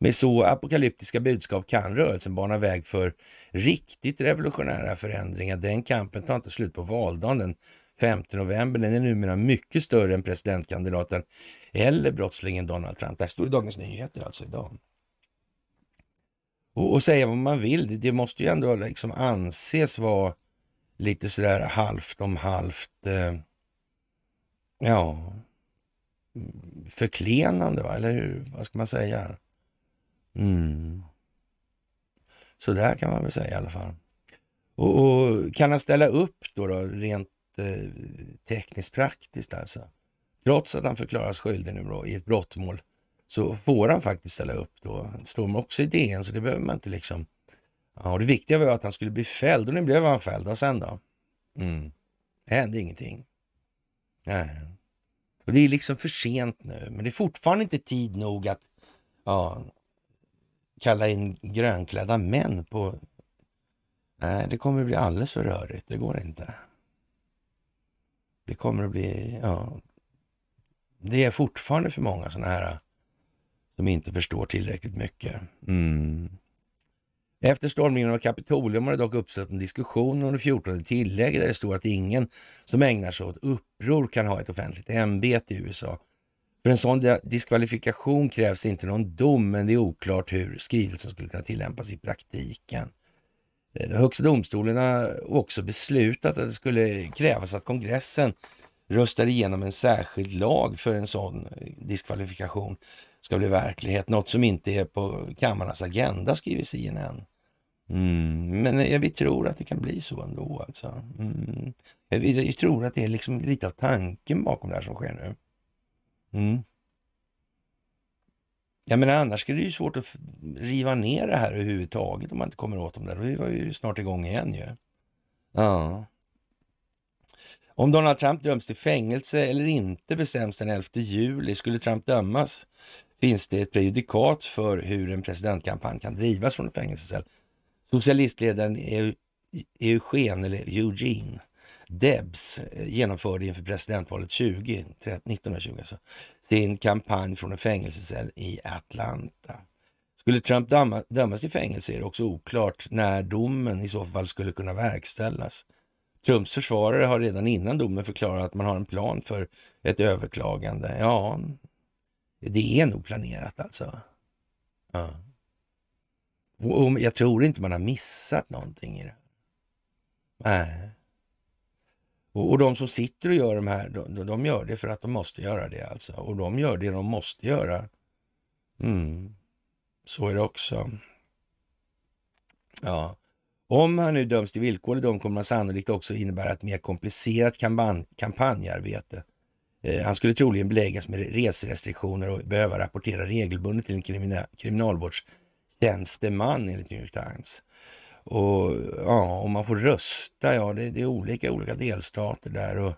Med så apokalyptiska budskap kan rörelsen bana väg för riktigt revolutionära förändringar. Den kampen tar inte slut på valdagen den 5 november. Den är numera mycket större än presidentkandidaten eller brottslingen Donald Trump. Det här står i Dagens Nyheter alltså idag och, och säga vad man vill, det, det, måste ju ändå liksom anses vara lite sådär halvt om halvt, eh, ja, förklenande, va? eller vad ska man säga? Mm. Så där kan man väl säga i alla fall. Och, och kan han ställa upp då, då rent eh, tekniskt praktiskt alltså? Trots att han förklaras skyldig nu då, i ett brottmål så får han faktiskt ställa upp då. Det står också i DN, så det behöver man inte liksom... Ja, det viktiga var att han skulle bli fälld och nu blev han fälld. Och sen då? Mm. Det hände ingenting. Nej. Och det är liksom för sent nu, men det är fortfarande inte tid nog att ja, kalla in grönklädda män på... Nej, det kommer att bli alldeles för rörigt. Det går inte. Det kommer att bli... Ja, det är fortfarande för många sådana här de inte förstår tillräckligt mycket. Mm. Efter stormningen av Kapitolium har det dock uppstått en diskussion om det 14 tillägget där det står att ingen som ägnar sig åt uppror kan ha ett offentligt ämbete i USA. För en sådan diskvalifikation krävs inte någon dom, men det är oklart hur skrivelsen skulle kunna tillämpas i praktiken. Eh, Högsta domstolen har också beslutat att det skulle krävas att kongressen röstar igenom en särskild lag för en sådan eh, diskvalifikation ska bli verklighet. Något som inte är på kammarens agenda, skriver CNN. Mm. Men vi tror att det kan bli så ändå. Alltså. Mm. Vi, tror att det är liksom lite av tanken bakom det här som sker nu. Mm. Jag menar, annars skulle det ju svårt att riva ner det här överhuvudtaget om man inte kommer åt dem där. Vi var ju snart igång igen ju. Ja. Om Donald Trump döms till fängelse eller inte bestäms den 11 juli. Skulle Trump dömas finns det ett prejudikat för hur en presidentkampanj kan drivas från en fängelsecell. Socialistledaren Eugen, eller Eugene Debs eh, genomförde inför presidentvalet 20, 1920 alltså, sin kampanj från en fängelsecell i Atlanta. Skulle Trump dömas till fängelse är det också oklart när domen i så fall skulle kunna verkställas. Trumps försvarare har redan innan domen förklarat att man har en plan för ett överklagande. Ja, det är nog planerat alltså. Ja. Och jag tror inte man har missat någonting i det. Nej. Och, och de som sitter och gör de här, de, de, gör det för att de måste göra det alltså. Och de gör det de måste göra. Mm. Så är det också. Ja. Om han nu döms till villkorlig dom kommer han sannolikt också innebära ett mer komplicerat kampan kampanjarbete. Eh, han skulle troligen beläggas med reserestriktioner och behöva rapportera regelbundet till en kriminalvårdstjänsteman enligt New York Times. Och ja, om man får rösta, ja det, det är olika olika delstater där. Och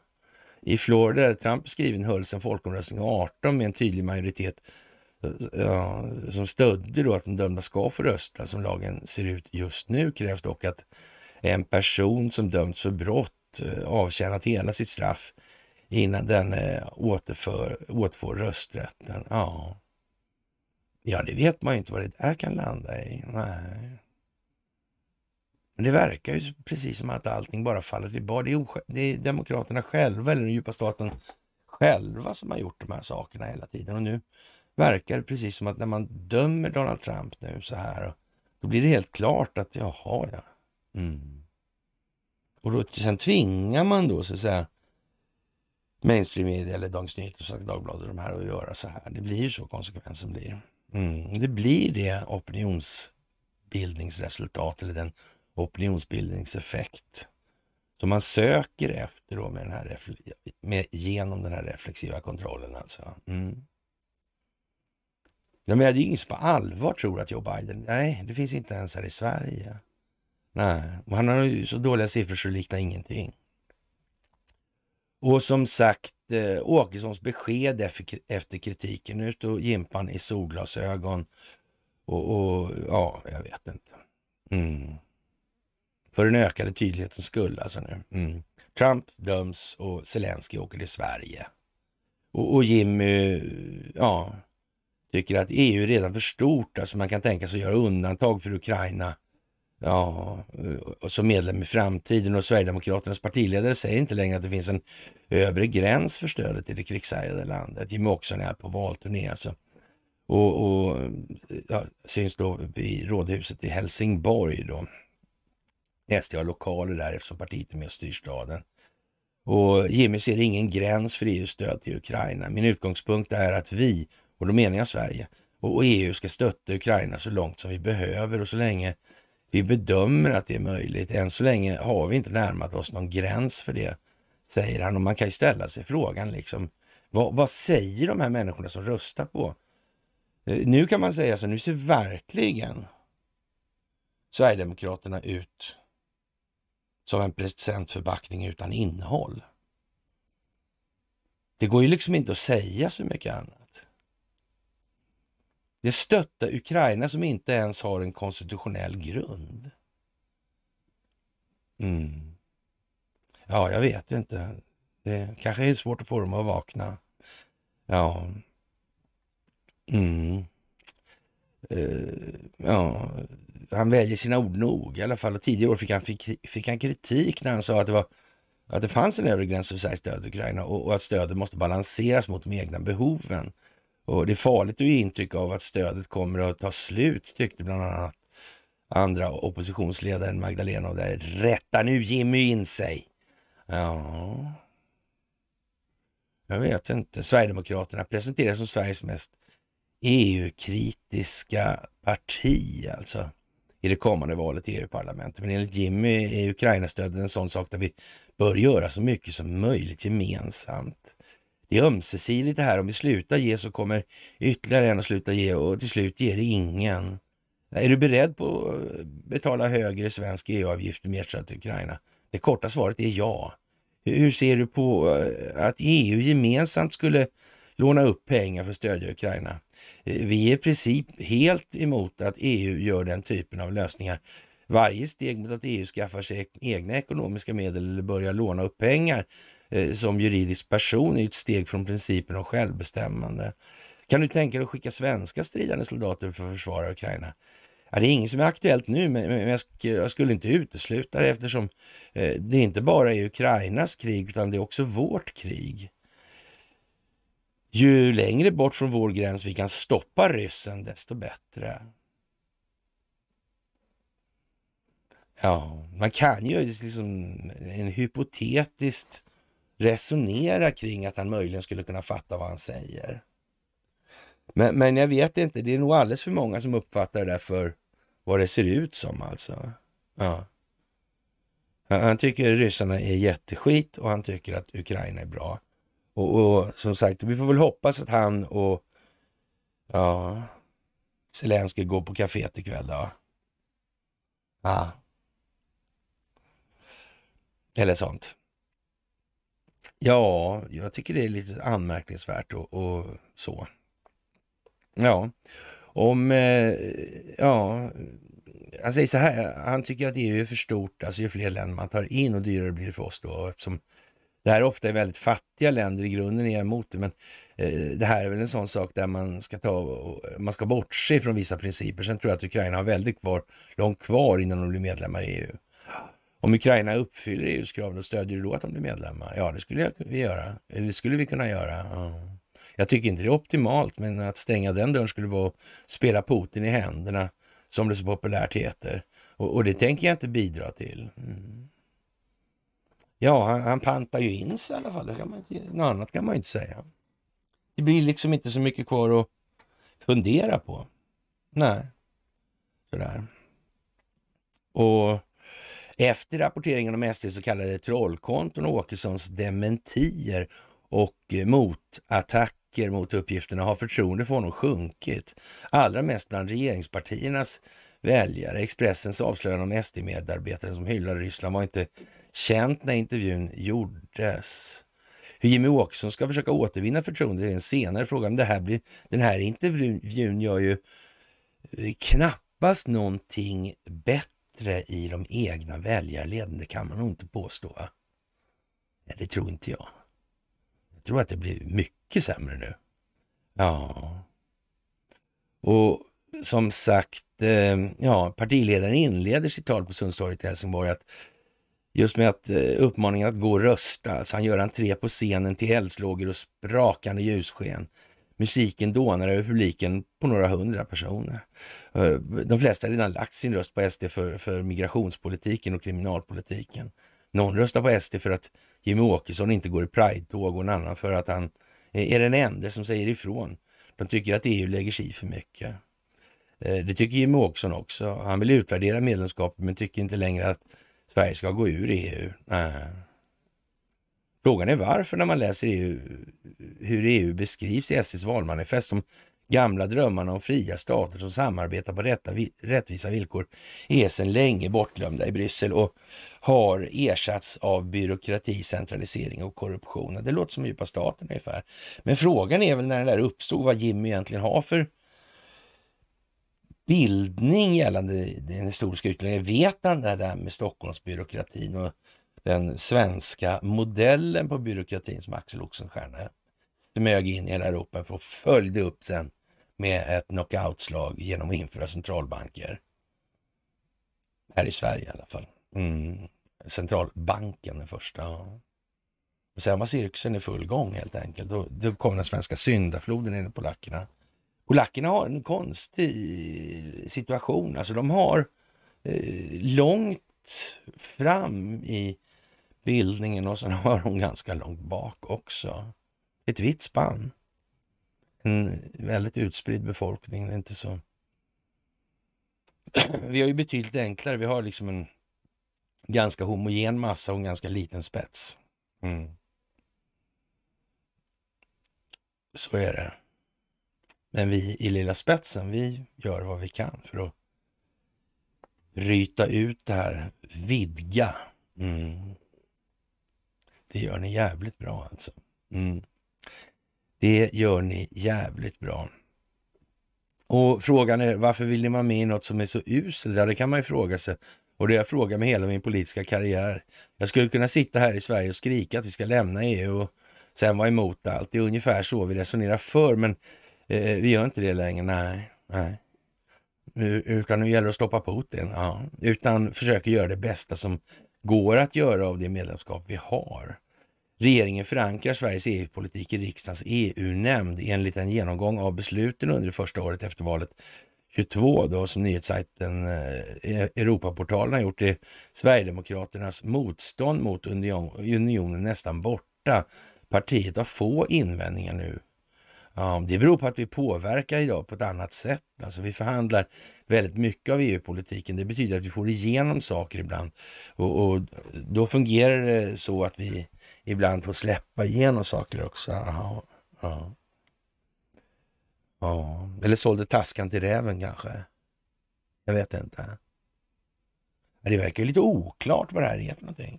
I Florida där Trump skriven hölls en folkomröstning 18 med en tydlig majoritet eh, ja, som stödde då att de dömda ska få rösta som lagen ser ut just nu krävs dock att en person som dömts för brott eh, avtjänat hela sitt straff innan den eh, återför, återfår rösträtten. Ja. ja, det vet man ju inte vad det där kan landa i. Nej. Men det verkar ju precis som att allting bara faller tillbaka. Det är, det är demokraterna själva, eller den djupa staten själva, som har gjort de här sakerna hela tiden. Och nu verkar det precis som att när man dömer Donald Trump nu så här, då blir det helt klart att jaha, ja. Mm. Och då, sen tvingar man då så att säga mainstream media eller Dagens Nyheter och Dagbladet de här och göra så här. Det blir ju så konsekvensen blir. Mm. Det blir det opinionsbildningsresultat eller den opinionsbildningseffekt som man söker efter då med den här med, genom den här reflexiva kontrollen alltså. Mm. Ja, men det är ingen som på allvar tror att Joe Biden, nej det finns inte ens här i Sverige. Nej, och han har ju så dåliga siffror så det liknar ingenting. Och som sagt, eh, Åkessons besked efter kritiken, ut och gimpan i solglasögon. Och, och ja, jag vet inte. Mm. För den ökade tydlighetens skull alltså nu. Mm. Trump döms och Zelensky åker till Sverige. Och, och Jimmy, ja, tycker att EU är redan för stort. Alltså man kan tänka sig att göra undantag för Ukraina ja, som medlem i framtiden och Sverigedemokraternas partiledare säger inte längre att det finns en övre gräns för stödet i det krigshärjade landet. Jimmie Åkesson är på valturné alltså. Och, och ja, syns då i rådhuset i Helsingborg då. SD har lokaler där eftersom partiet är med och styr staden. Och Jimmy ser ingen gräns för EUs stöd till Ukraina. Min utgångspunkt är att vi, och då menar jag Sverige, och EU ska stötta Ukraina så långt som vi behöver och så länge vi bedömer att det är möjligt. Än så länge har vi inte närmat oss någon gräns för det, säger han. Och man kan ju ställa sig frågan liksom, vad, vad säger de här människorna som röstar på? Eh, nu kan man säga så, nu ser verkligen Sverigedemokraterna ut som en presentförpackning utan innehåll. Det går ju liksom inte att säga så mycket annat. Det stöttar Ukraina som inte ens har en konstitutionell grund. Mm. Ja, jag vet inte. Det kanske är svårt att få dem att vakna. Ja. Mm. Uh, ja, han väljer sina ord nog i alla fall. Och tidigare år fick han, fick, fick han kritik när han sa att det, var, att det fanns en övre gräns för Sveriges stöd till Ukraina och, och, att stödet måste balanseras mot de egna behoven. Och det är farligt att ge intryck av att stödet kommer att ta slut, tyckte bland annat andra oppositionsledaren Magdalena. Och där rättar nu Jimmy in sig. Ja, jag vet inte. Sverigedemokraterna presenteras som Sveriges mest EU-kritiska parti, alltså i det kommande valet till EU-parlamentet. Men enligt Jimmy är Ukrainastödet en sån sak där vi bör göra så mycket som möjligt gemensamt. Det är ömsesidigt det här. Om vi slutar ge så kommer ytterligare en att sluta ge och till slut ger det ingen. Är du beredd på att betala högre svensk EU-avgift mer stöd till Ukraina? Det korta svaret är ja. Hur ser du på eh, att EU gemensamt skulle låna upp pengar för att stödja Ukraina? Eh, vi är i princip helt emot att EU gör den typen av lösningar. Varje steg mot att EU skaffar sig egna ekonomiska medel eller börjar låna upp pengar Eh, som juridisk person är ett steg från principen om självbestämmande. Kan du tänka dig att skicka svenska stridande soldater för att försvara Ukraina? det är inget som är aktuellt nu, men jag skulle inte utesluta det eftersom eh, det inte bara är Ukrainas krig, utan det är också vårt krig. Ju längre bort från vår gräns vi kan stoppa ryssen, desto bättre. Ja, man kan ju liksom en hypotetiskt resonera kring att han möjligen skulle kunna fatta vad han säger. Men, men jag vet inte, det är nog alldeles för många som uppfattar det där för vad det ser ut som alltså. Ja. Han tycker ryssarna är jätteskit och han tycker att Ukraina är bra. Och, och som sagt, vi får väl hoppas att han och ja, Zelenskyj går på kaféet ikväll då. Ja. Eller sånt. Ja, jag tycker det är lite anmärkningsvärt och, och så. Ja, om... Eh, ja, han säger så här, han tycker att EU är för stort, alltså ju fler länder man tar in och dyrare blir det för oss då eftersom det här ofta är väldigt fattiga länder, i grunden är jag emot det, men eh, det här är väl en sån sak där man ska, ta, man ska bortse från vissa principer. Sen tror jag att Ukraina har väldigt kvar, långt kvar innan de blir medlemmar i EU. Om Ukraina uppfyller EUs krav, då stödjer du då att de blir medlemmar? Ja, det skulle vi göra. Det skulle vi kunna göra. Ja. Jag tycker inte det är optimalt, men att stänga den dörren skulle vara att spela Putin i händerna, som det så populärt heter. Och, och det tänker jag inte bidra till. Mm. Ja, han, han pantar ju in sig i alla fall. Det kan man inte, något annat kan man ju inte säga. Det blir liksom inte så mycket kvar att fundera på. Nej, sådär. Och efter rapporteringen om SDs så kallade trollkonton och Åkessons dementier och eh, motattacker mot uppgifterna har förtroendet för honom sjunkit. Allra mest bland regeringspartiernas väljare. Expressens avslöjande om sd medarbetare som hyllade Ryssland var inte känt när intervjun gjordes. Hur Jimmy Åkesson ska försöka återvinna förtroendet är en senare fråga, men det här blir, den här intervjun gör ju eh, knappast någonting bättre bättre i de egna väljarleden, det kan man nog inte påstå. Nej, det tror inte jag. Jag tror att det blir mycket sämre nu. Ja. Och som sagt, eh, ja, partiledaren inleder sitt tal på Sundstorget i Helsingborg att just med att eh, uppmaningen att gå och rösta, alltså han gör entré på scenen till eldslågor och sprakande ljussken. Musiken dånar över publiken på några hundra personer. Eh, de flesta har redan lagt sin röst på SD för, för migrationspolitiken och kriminalpolitiken. Någon röstar på SD för att Jimmie Åkesson inte går i Pride-tåg och en annan för att han är den enda som säger ifrån. De tycker att EU lägger sig i för mycket. Eh, det tycker Jimmie Åkesson också. Han vill utvärdera medlemskapet men tycker inte längre att Sverige ska gå ur EU. Nej. Frågan är varför när man läser EU, hur EU beskrivs i SDs valmanifest som gamla drömmarna om fria stater som samarbetar på rätta, rättvisa villkor är sedan länge bortglömda i Bryssel och har ersatts av byråkrati, centralisering och korruption. Det låter som djupa staten ungefär. Men frågan är väl när den där uppstod vad Jimmy egentligen har för bildning gällande den historiska utvecklingen. Vet han det där med Stockholmsbyråkratin och den svenska modellen på byråkratin som Axel Oxenstierna smög in i hela Europa och följde upp sen med ett knockoutslag genom att införa centralbanker. Här i Sverige i alla fall. Mm. Centralbanken den första. Och sen var cirkusen i full gång helt enkelt. Då, då kom den svenska syndafloden in i polackerna. Polackerna har en konstig situation. Alltså de har eh, långt fram i bildningen och sen har hon ganska långt bak också. Ett vitt spann. En väldigt utspridd befolkning. Det är inte så... Vi har ju betydligt enklare. Vi har liksom en ganska homogen massa och en ganska liten spets. Mm. Så är det. Men vi i lilla spetsen, vi gör vad vi kan för att ryta ut det här, vidga. Mm. Det gör ni jävligt bra alltså. Mm. Det gör ni jävligt bra. Och frågan är varför vill ni vara med i något som är så uselt? Ja, det kan man ju fråga sig. Och det har jag frågat mig hela min politiska karriär. Jag skulle kunna sitta här i Sverige och skrika att vi ska lämna EU och sen vara emot allt. Det är ungefär så vi resonerar för, men eh, vi gör inte det längre. Nej, nej. Utan nu gäller det att stoppa Putin, ja. Utan försöker göra det bästa som går att göra av det medlemskap vi har. Regeringen förankrar Sveriges EU-politik i riksdagens EU-nämnd enligt en genomgång av besluten under det första året efter valet 22 då, som nyhetssajten eh, e- Europaportalen har gjort, är Sverigedemokraternas motstånd mot union, unionen nästan borta. Partiet har få invändningar nu Ja, det beror på att vi påverkar idag på ett annat sätt. Alltså vi förhandlar väldigt mycket av EU-politiken. Det betyder att vi får igenom saker ibland och, och, då fungerar det så att vi ibland får släppa igenom saker också. Aha, ja. ja. Eller sålde taskan till räven kanske. Jag vet inte. Det verkar lite oklart vad det här är för någonting.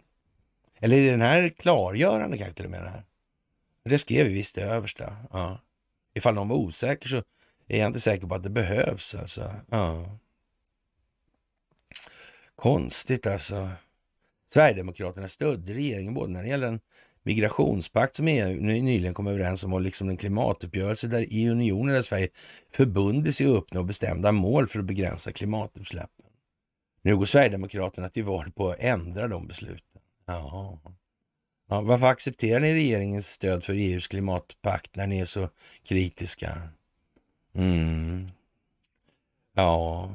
Eller är den här klargörande kanske till och med? Det här? Det skrev vi visst det översta. Ja ifall någon var osäker så är jag inte säker på att det behövs alltså. Ja. Konstigt alltså. Sverigedemokraterna stödde regeringen både när det gäller en migrationspakt som EU nyligen kom överens om och liksom en klimatuppgörelse där i unionen där Sverige förbundit sig att uppnå bestämda mål för att begränsa klimatutsläppen. Nu går Sverigedemokraterna till val på att ändra de besluten. Jaha. Ja, varför accepterar ni regeringens stöd för EUs klimatpakt när ni är så kritiska? Mm. Ja,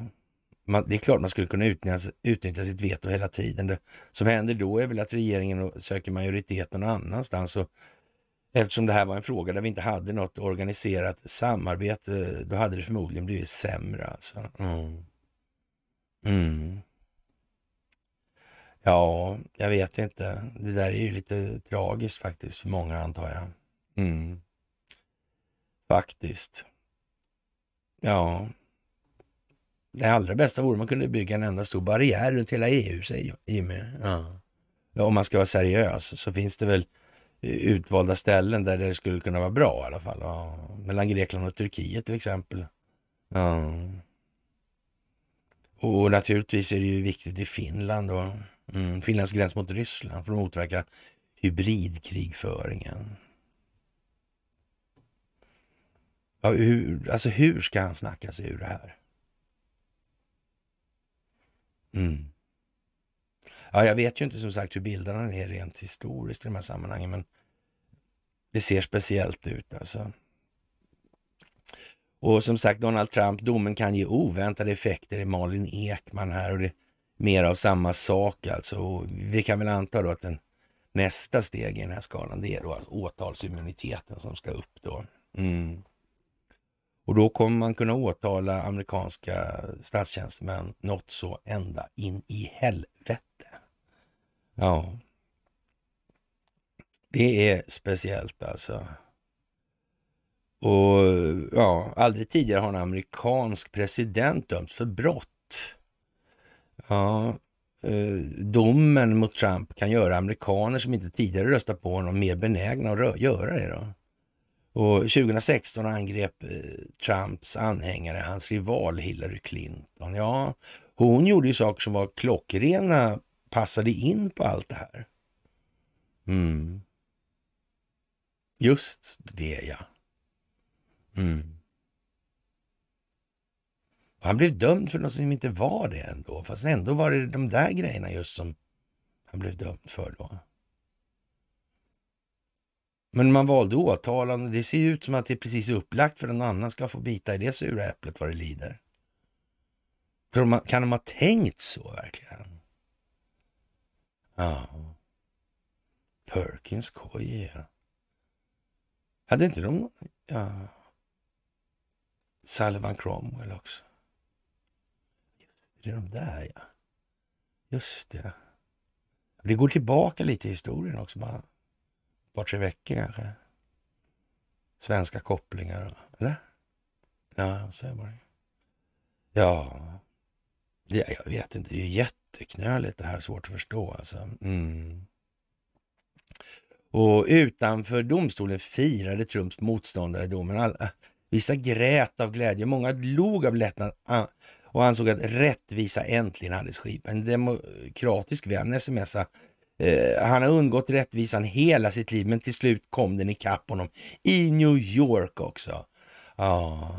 man, det är klart man skulle kunna utnyttja, utnyttja sitt veto hela tiden. Det som händer då är väl att regeringen söker majoritet någon annanstans. Och eftersom det här var en fråga där vi inte hade något organiserat samarbete, då hade det förmodligen blivit sämre. Alltså. Mm. Mm. Ja, jag vet inte. Det där är ju lite tragiskt faktiskt för många antar jag. Mm. Faktiskt. Ja. Det allra bästa vore om man kunde bygga en enda stor barriär runt hela EU, säger Jimmy. Ja. Om man ska vara seriös så finns det väl eh, utvalda ställen där det skulle kunna vara bra i alla fall. Ja. Mellan Grekland och Turkiet till exempel. Ja. Och naturligtvis är det ju viktigt i Finland. Och Mm, Finlands gräns mot Ryssland för att motverka hybridkrigföringen. Ja, hur, alltså hur ska han snacka sig ur det här? Mm. Ja, jag vet ju inte som sagt hur bilderna är rent historiskt i de här sammanhangen, men det ser speciellt ut alltså. Och som sagt, Donald Trump, domen kan ge oväntade effekter. Det Malin Ekman här och det mer av samma sak alltså. Och vi kan väl anta då att den, nästa steg i den här skalan det är då att åtalsimmuniteten som ska upp då. Mm. Och då kommer man kunna åtala amerikanska statstjänstemän något så ända in i helvete. Ja. Det är speciellt alltså. Och ja, aldrig tidigare har en amerikansk president dömts för brott Ja, eh, domen mot Trump kan göra amerikaner som inte tidigare röstat på honom mer benägna att göra det. Då. Och 2016 angrep eh, Trumps anhängare hans rival Hillary Clinton. Ja, hon gjorde ju saker som var klockrena, passade in på allt det här. Mm. Just det, ja. Mm han blev dömd för något som inte var det ändå. Fast ändå var det de där grejerna just som han blev dömd för då. Men man valde åtalande. Det ser ju ut som att det är precis upplagt för någon annan ska få bita i det sura äpplet vad det lider. Tror man, kan de ha tänkt så verkligen? Ja. Perkins koja. Ja. Hade inte de... Ja. Sullivan Cromwell också. Det är de där ja. Just det. Det går tillbaka lite i historien också, bara ett par tre veckor kanske. Svenska kopplingar, eller? Ja, så är det Ja, jag vet inte. Det är ju jätteknöligt det här, svårt att förstå alltså. Mm. Och utanför domstolen firade Trumps motståndare domen. Alla, vissa grät av glädje, många log av lättnad, ah, och ansåg att rättvisa äntligen hade skipat en demokratisk vän, smsa. Eh, han har undgått rättvisan hela sitt liv, men till slut kom den ikapp honom i New York också. Ja,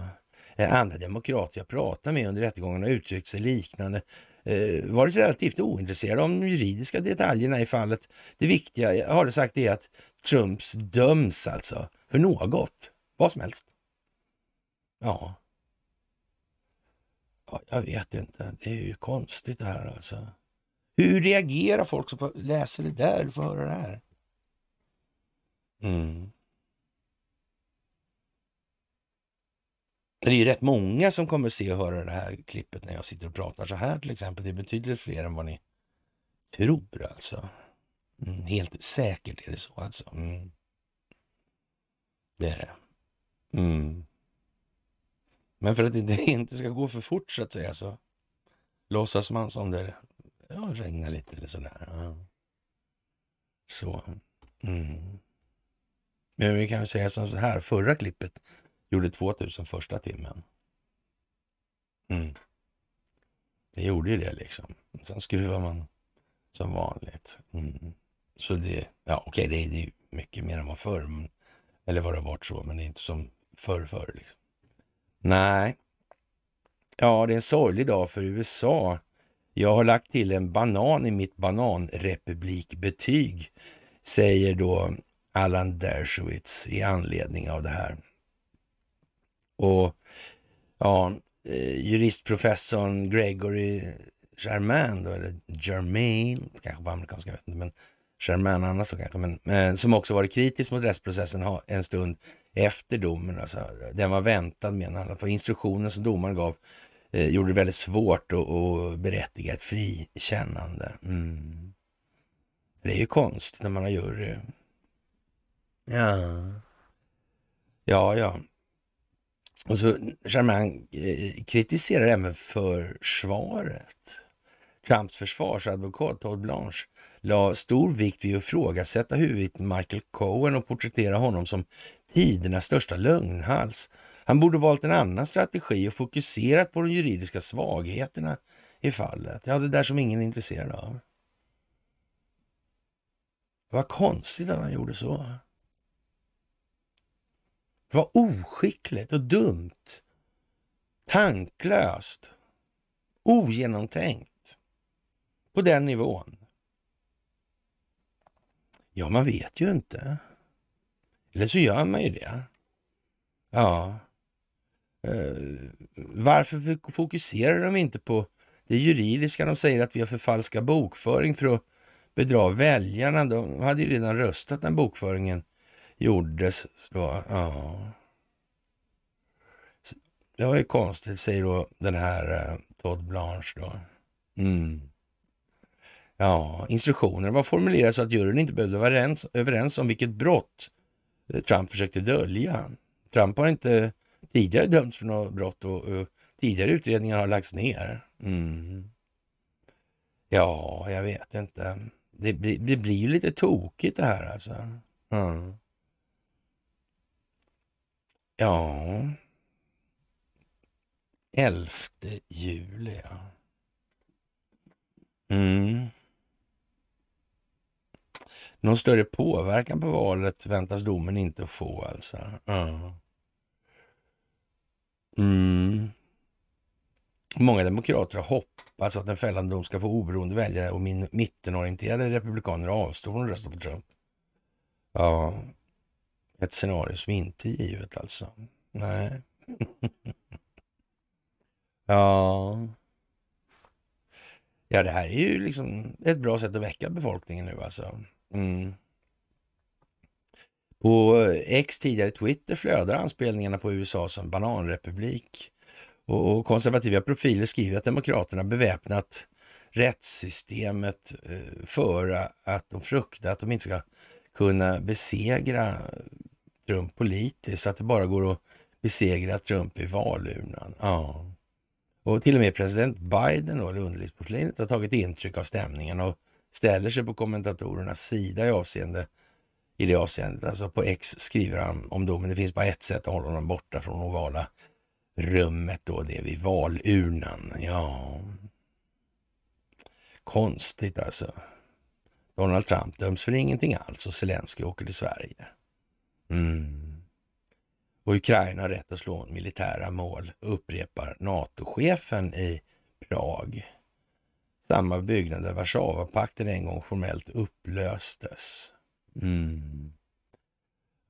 eh, andra demokrater jag pratat med under rättegången har uttryckt sig liknande eh, varit relativt ointresserade om de juridiska detaljerna i fallet. Det viktiga, har har sagt, är att Trumps döms alltså för något, vad som helst. Ja, Ja, jag vet inte. Det är ju konstigt det här alltså. Hur reagerar folk som läser det där eller får höra det här? Mm. Det är ju rätt många som kommer se och höra det här klippet när jag sitter och pratar så här till exempel. Det är betydligt fler än vad ni tror alltså. Mm, helt säkert är det så alltså. Mm. Det är det. Mm. Men för att det inte ska gå för fort så att säga så låtsas man som det ja, regnar lite eller sådär. Ja. Så. Mm. Men vi kan säga som så här, förra klippet gjorde 2000 första timmen. Mm. Det gjorde ju det liksom. Sen skruvar man som vanligt. Mm. Så det, ja okej, okay, det, det är mycket mer än vad förr, eller vad det har varit så, men det är inte som förr förr liksom. Nej. Ja, det är en sorglig dag för USA. Jag har lagt till en banan i mitt bananrepublikbetyg, säger då Alan Dershowitz i anledning av det här. Och ja, eh, juristprofessorn Gregory Germain, då, eller Germain, kanske på amerikanska, jag vet inte, men Germain annars så kanske, men, men, som också varit kritisk mot rättsprocessen en stund efter domen. Alltså, den var väntad menar han. Att instruktionen som domaren gav eh, gjorde det väldigt svårt att berättiga ett frikännande. Mm. Det är ju konstigt när man har jury. Ja. Ja, ja. Och så Charmaine eh, kritiserar även försvaret. Trumps försvarsadvokat Todd Blanche la stor vikt vid att ifrågasätta huvudet Michael Cohen och porträttera honom som tidernas största lögnhals. Han borde valt en annan strategi och fokuserat på de juridiska svagheterna i fallet. Ja, det där som ingen är intresserad av. Vad konstigt att han gjorde så. Det var oskickligt och dumt. Tanklöst. Ogenomtänkt. På den nivån. Ja, man vet ju inte. Eller så gör man ju det. Ja. Eh, varför fokuserar de inte på det juridiska? De säger att vi har förfalskat bokföring för att bedra väljarna. De hade ju redan röstat när bokföringen gjordes. Då. Ja. Det var ju konstigt, säger då den här eh, Todd Blanche. Då. Mm. Ja, instruktionerna var formulerade så att juryn inte behövde vara överens, överens om vilket brott eh, Trump försökte dölja. Trump har inte tidigare dömts för något brott och, och tidigare utredningar har lagts ner. Mm. Ja, jag vet inte. Det, det, det blir ju lite tokigt det här alltså. Mm. Ja. 11 juli, Mm. Någon större påverkan på valet väntas domen inte få alltså. Mm. Många demokrater har hoppats att en fällande dom ska få oberoende väljare och min mittenorienterade republikaner avstår från att rösta på Trump. Ja, ett scenario som inte är givet alltså. Nej. ja. Ja, det här är ju liksom ett bra sätt att väcka befolkningen nu alltså. Mm. På eh, X tidigare Twitter flödar anspelningarna på USA som bananrepublik och, konservativa profiler skriver att demokraterna beväpnat rättssystemet eh, för att de fruktar att de inte ska kunna besegra Trump politiskt, att det bara går att besegra Trump i valurnan. Ja. Och till och med president Biden och underlivsporslinet har tagit intryck av stämningen och ställer sig på kommentatorernas sida i, avseende, i det avseendet. Alltså på X skriver han om domen, det finns bara ett sätt att hålla honom borta från ovala rummet då, det är vid valurnan. Ja, konstigt alltså. Donald Trump döms för ingenting alls och Zelensky åker till Sverige. Mm. Och Ukraina har rätt att slå militära mål, upprepar NATO-chefen i Prag. Samma byggnad där Warszawapakten en gång formellt upplöstes. Mm.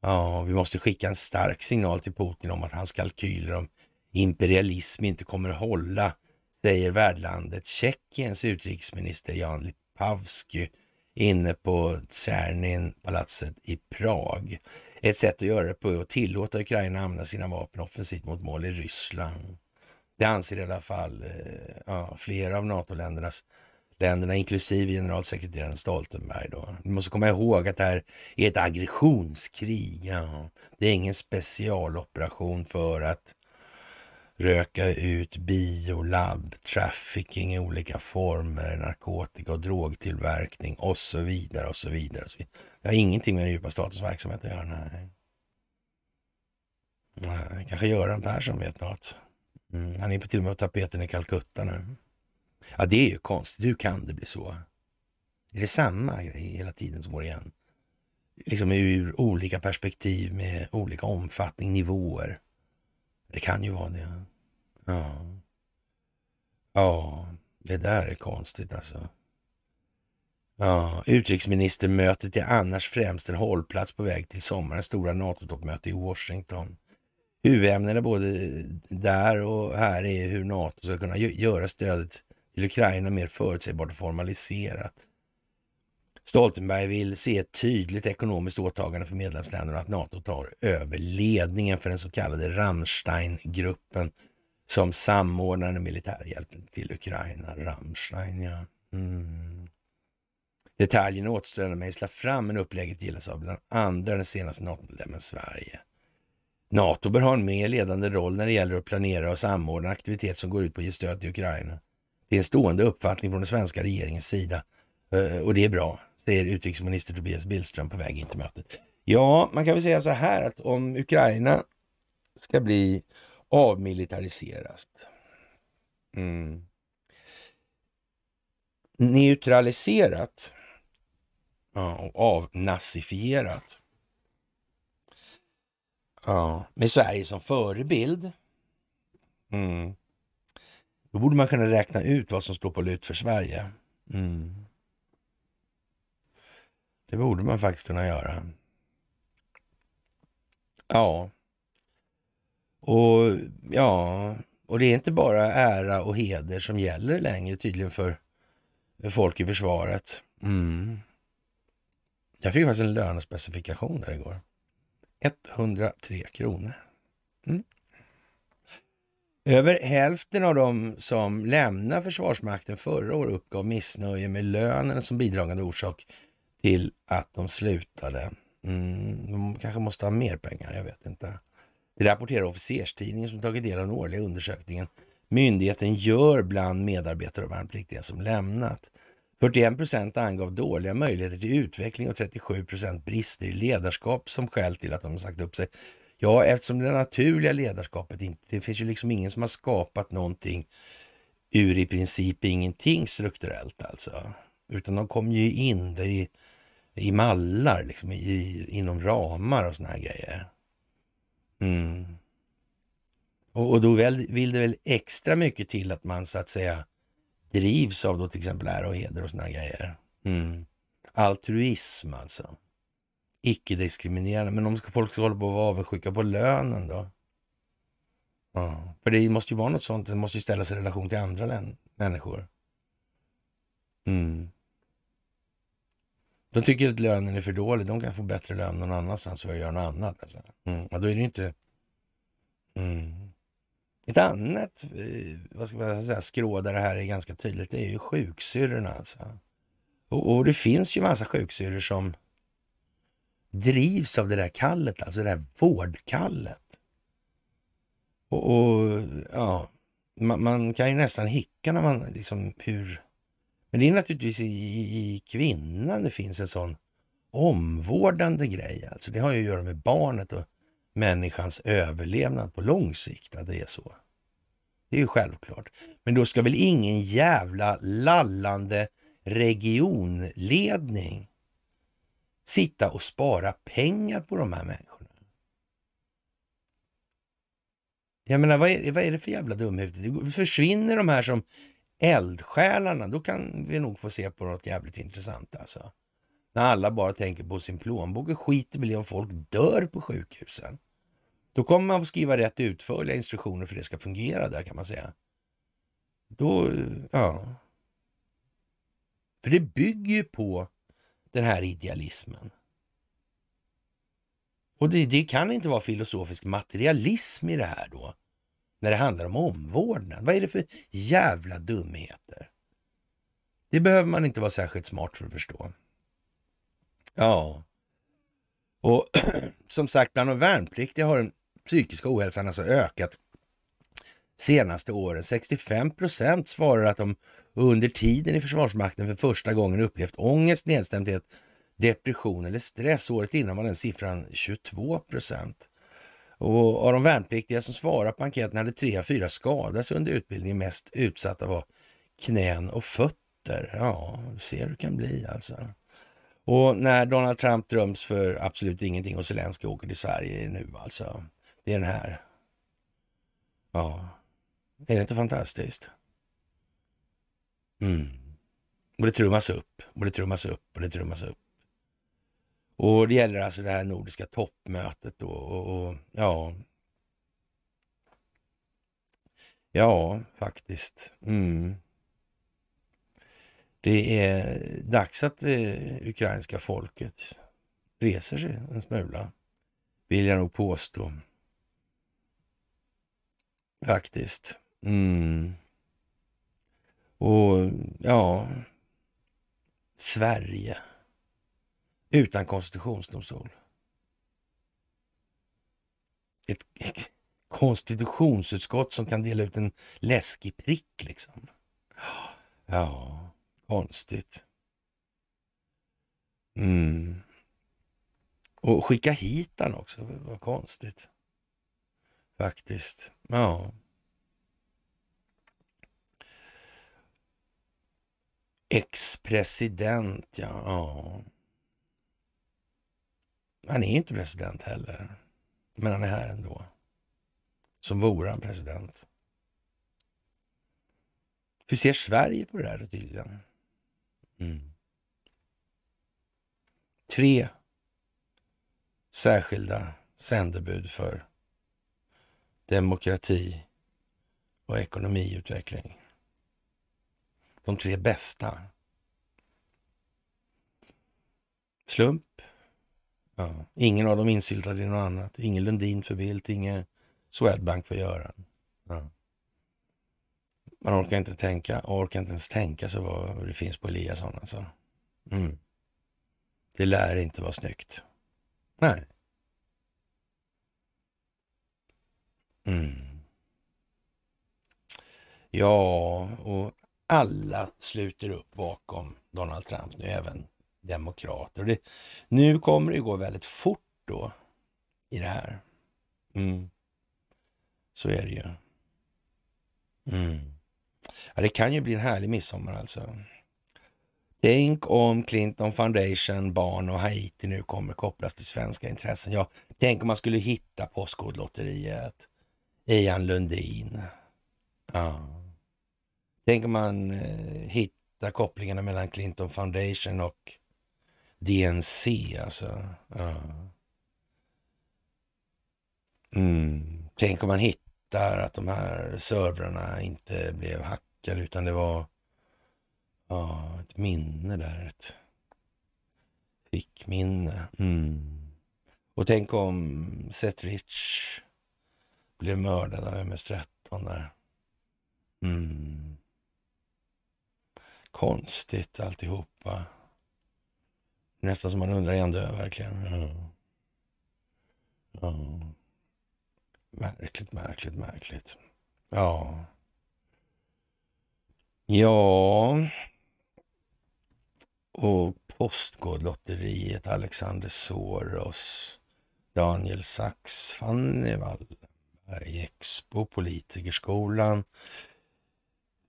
Ja, vi måste skicka en stark signal till Putin om att hans kalkyler om imperialism inte kommer att hålla, säger värdlandet Tjeckiens utrikesminister Jan Lipavsky inne på Tsernyn, palatset i Prag. Ett sätt att göra det på är att tillåta Ukraina använda sina vapen offensivt mot mål i Ryssland. Det anser i alla fall eh, ja, flera av NATO-ländernas länderna, inklusive generalsekreteraren Stoltenberg. Då. Vi måste komma ihåg att det här är ett aggressionskrig. Ja. Det är ingen specialoperation för att röka ut biolabb, trafficking i olika former, narkotika och drogtillverkning och så vidare. och så vidare. Och så vidare. Det har ingenting med den djupa statens verksamhet att göra. Nej. Nej, kanske Göran Persson vet något. Mm, han är till och med på tapeten i Calcutta nu. Mm. Ja, det är ju konstigt. Hur kan det bli så? Är det samma grej hela tiden som går igen? Liksom ur olika perspektiv med olika omfattning, nivåer. Det kan ju vara det. Ja. Ja, det där är konstigt alltså. Ja, utrikesministermötet är annars främst en hållplats på väg till sommarens stora NATO-toppmöte i Washington. Huvudämnena både där och här är hur NATO ska kunna göra stödet till Ukraina mer förutsägbart och formaliserat. Stoltenberg vill se ett tydligt ekonomiskt åtagande för medlemsländerna att NATO tar över ledningen för den så kallade Rammsteingruppen som samordnar den militära hjälpen till Ukraina. Rammstein, ja. Mm. Detaljerna återstår att mejsla fram, men upplägget gillas av bland andra den senaste NATO-medlemmen Sverige. NATO bör ha en mer ledande roll när det gäller att planera och samordna aktivitet som går ut på att ge stöd till Ukraina. Det är en stående uppfattning från den svenska regeringens sida eh, och det är bra, säger utrikesminister Tobias Billström på väg in till mötet. Ja, man kan väl säga så här att om Ukraina ska bli avmilitariserat, mm. neutraliserat ja, och avnazifierat, ja. med Sverige som förebild. Mm. Då borde man kunna räkna ut vad som står på lut för Sverige. Mm. Det borde man faktiskt kunna göra. Ja. Och ja, och det är inte bara ära och heder som gäller längre tydligen för folk i försvaret. Mm. Jag fick faktiskt en lönespecifikation där igår. 103 kronor. Mm. Över hälften av de som lämnade Försvarsmakten förra året uppgav missnöje med lönen som bidragande orsak till att de slutade. Mm, de kanske måste ha mer pengar, jag vet inte. Det rapporterar Officerstidningen som tagit del av den årliga undersökningen myndigheten gör bland medarbetare och värnpliktiga som lämnat. 41 procent angav dåliga möjligheter till utveckling och 37 procent brister i ledarskap som skäl till att de har sagt upp sig. Ja, eftersom det naturliga ledarskapet inte, det finns ju liksom ingen som har skapat någonting ur i princip ingenting strukturellt alltså. Utan de kommer ju in där i, i mallar, liksom i, inom ramar och såna här grejer. Mm. Och, och då vill det väl extra mycket till att man så att säga drivs av då till exempel ära och heder och såna grejer. Mm. Altruism alltså. Icke-diskriminerande. Men om folk ska hålla på att vara avundsjuka på lönen då? Ja. För det måste ju vara något sånt. Det måste ju ställas i relation till andra människor. Mm. De tycker att lönen är för dålig. De kan få bättre lön någon annanstans för att göra något annat. Alltså. Mm. Ja, då är det ju inte... Mm. Ett annat eh, vad ska man säga, skrå där det här är ganska tydligt, det är ju sjuksyrrorna alltså. Och, och, det finns ju massa sjuksyrror som drivs av det där kallet, alltså det där vårdkallet. Och, och ja, man, man, kan ju nästan hicka när man liksom hur... Men det är naturligtvis i, i kvinnan det finns en sån omvårdande grej. Alltså det har ju att göra med barnet och människans överlevnad på lång sikt, att det är så. Det är ju självklart. Men då ska väl ingen jävla lallande regionledning sitta och spara pengar på de här människorna? Jag menar, vad är, vad är det för jävla dumhuvud? Försvinner de här som eldsjälarna, då kan vi nog få se på något jävligt intressant alltså när alla bara tänker på sin plånbok och skiter blir om folk dör på sjukhusen. Då kommer man få skriva rätt utförliga instruktioner för att det ska fungera där kan man säga. Då, ja. För det bygger ju på den här idealismen. Och det, det, kan inte vara filosofisk materialism i det här då, när det handlar om omvårdnad. Vad är det för jävla dumheter? Det behöver man inte vara särskilt smart för att förstå. Ja. Och som sagt, bland de värnpliktiga har den psykiska ohälsan alltså ökat senaste åren. 65 procent svarar att de under tiden i Försvarsmakten för första gången upplevt ångest, nedstämdhet, depression eller stress. Året innan var den siffran 22 procent. Och av de värnpliktiga som svarade på enkäten hade tre av fyra skadats under utbildningen. Mest utsatta var knän och fötter. Ja, du ser hur det kan bli alltså. Och när Donald Trump dröms för absolut ingenting och Zelenskyj åker till Sverige nu alltså. Det är den här. Ja, är det inte fantastiskt? Mm. Och det trummas upp och det trummas upp och det trummas upp. Och det gäller alltså det här nordiska toppmötet då och, och ja. Ja, faktiskt. Mm. Det är dags att det eh, ukrainska folket reser sig en smula, vill jag nog påstå. Faktiskt. Mm. Och ja, Sverige utan konstitutionsdomstol. Ett konstitutionsutskott som kan dela ut en läskig prick liksom. Ja. Konstigt. Mm. Och skicka hit den också, vad konstigt. Faktiskt. Ja. Ex-president, ja. ja. Han är ju inte president heller, men han är här ändå. Som vore han president. Hur ser Sverige på det här tydligen? Mm. Tre särskilda sändebud för demokrati och ekonomiutveckling. De tre bästa. Slump. Ja. Ingen av dem insyltade i något annat. Ingen Lundin för Bildt, ingen Swedbank för Göran. Man orkar inte tänka, orkar inte ens tänka sig vad det finns på Eliasson alltså. Mm. Det lär inte vara snyggt. Nej. Mm. Ja, och alla sluter upp bakom Donald Trump nu, även demokrater. Det, nu kommer det gå väldigt fort då i det här. Mm. Så är det ju. Mm. Ja, det kan ju bli en härlig midsommar alltså. Tänk om Clinton Foundation, barn och Haiti nu kommer kopplas till svenska intressen. Ja, tänk om man skulle hitta Postkodlotteriet, Ian Lundin. Ja. Tänk om man eh, hittar kopplingarna mellan Clinton Foundation och DNC alltså. Ja. Mm. Tänk om man hittar att de här servrarna inte blev hackade tankar utan det var ja, ett minne där. Ett fickminne. Mm. Och tänk om Seth Rich blev mördad av MS-13 där. Mm. Konstigt alltihopa. Nästan som man undrar, är han död verkligen? Mm. Mm. Märkligt, märkligt, märkligt. Ja. Ja... Och Postkodlotteriet, Alexander Soros, Daniel Sachs, Fanny Wallenberg, Expo, Politikerskolan,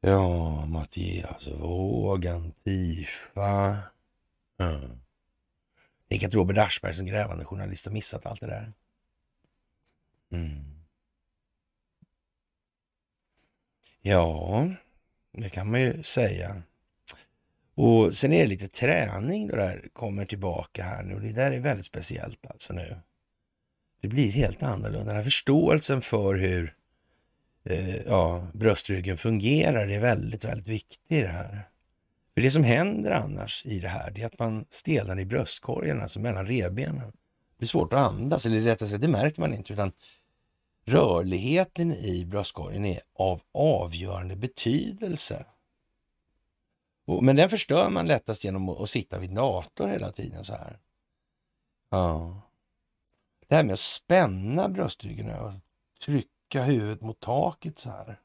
ja, Mattias Våg, Antifa. Mm. Tänk att Robert Aschberg som grävande journalist har missat allt det där. Mm. Ja... Det kan man ju säga. Och sen är det lite träning då där kommer tillbaka här nu. Det där är väldigt speciellt alltså nu. Det blir helt annorlunda. Den här förståelsen för hur eh, ja, bröstryggen fungerar är väldigt, väldigt viktig i det här. För det som händer annars i det här, det är att man stelnar i bröstkorgen, alltså mellan revbenen. Det blir svårt att andas, eller rättare sagt, det märker man inte, utan Rörligheten i bröstkorgen är av avgörande betydelse. Men den förstör man lättast genom att sitta vid en dator hela tiden så här. Ja. Det här med att spänna bröstryggen och trycka huvudet mot taket så här.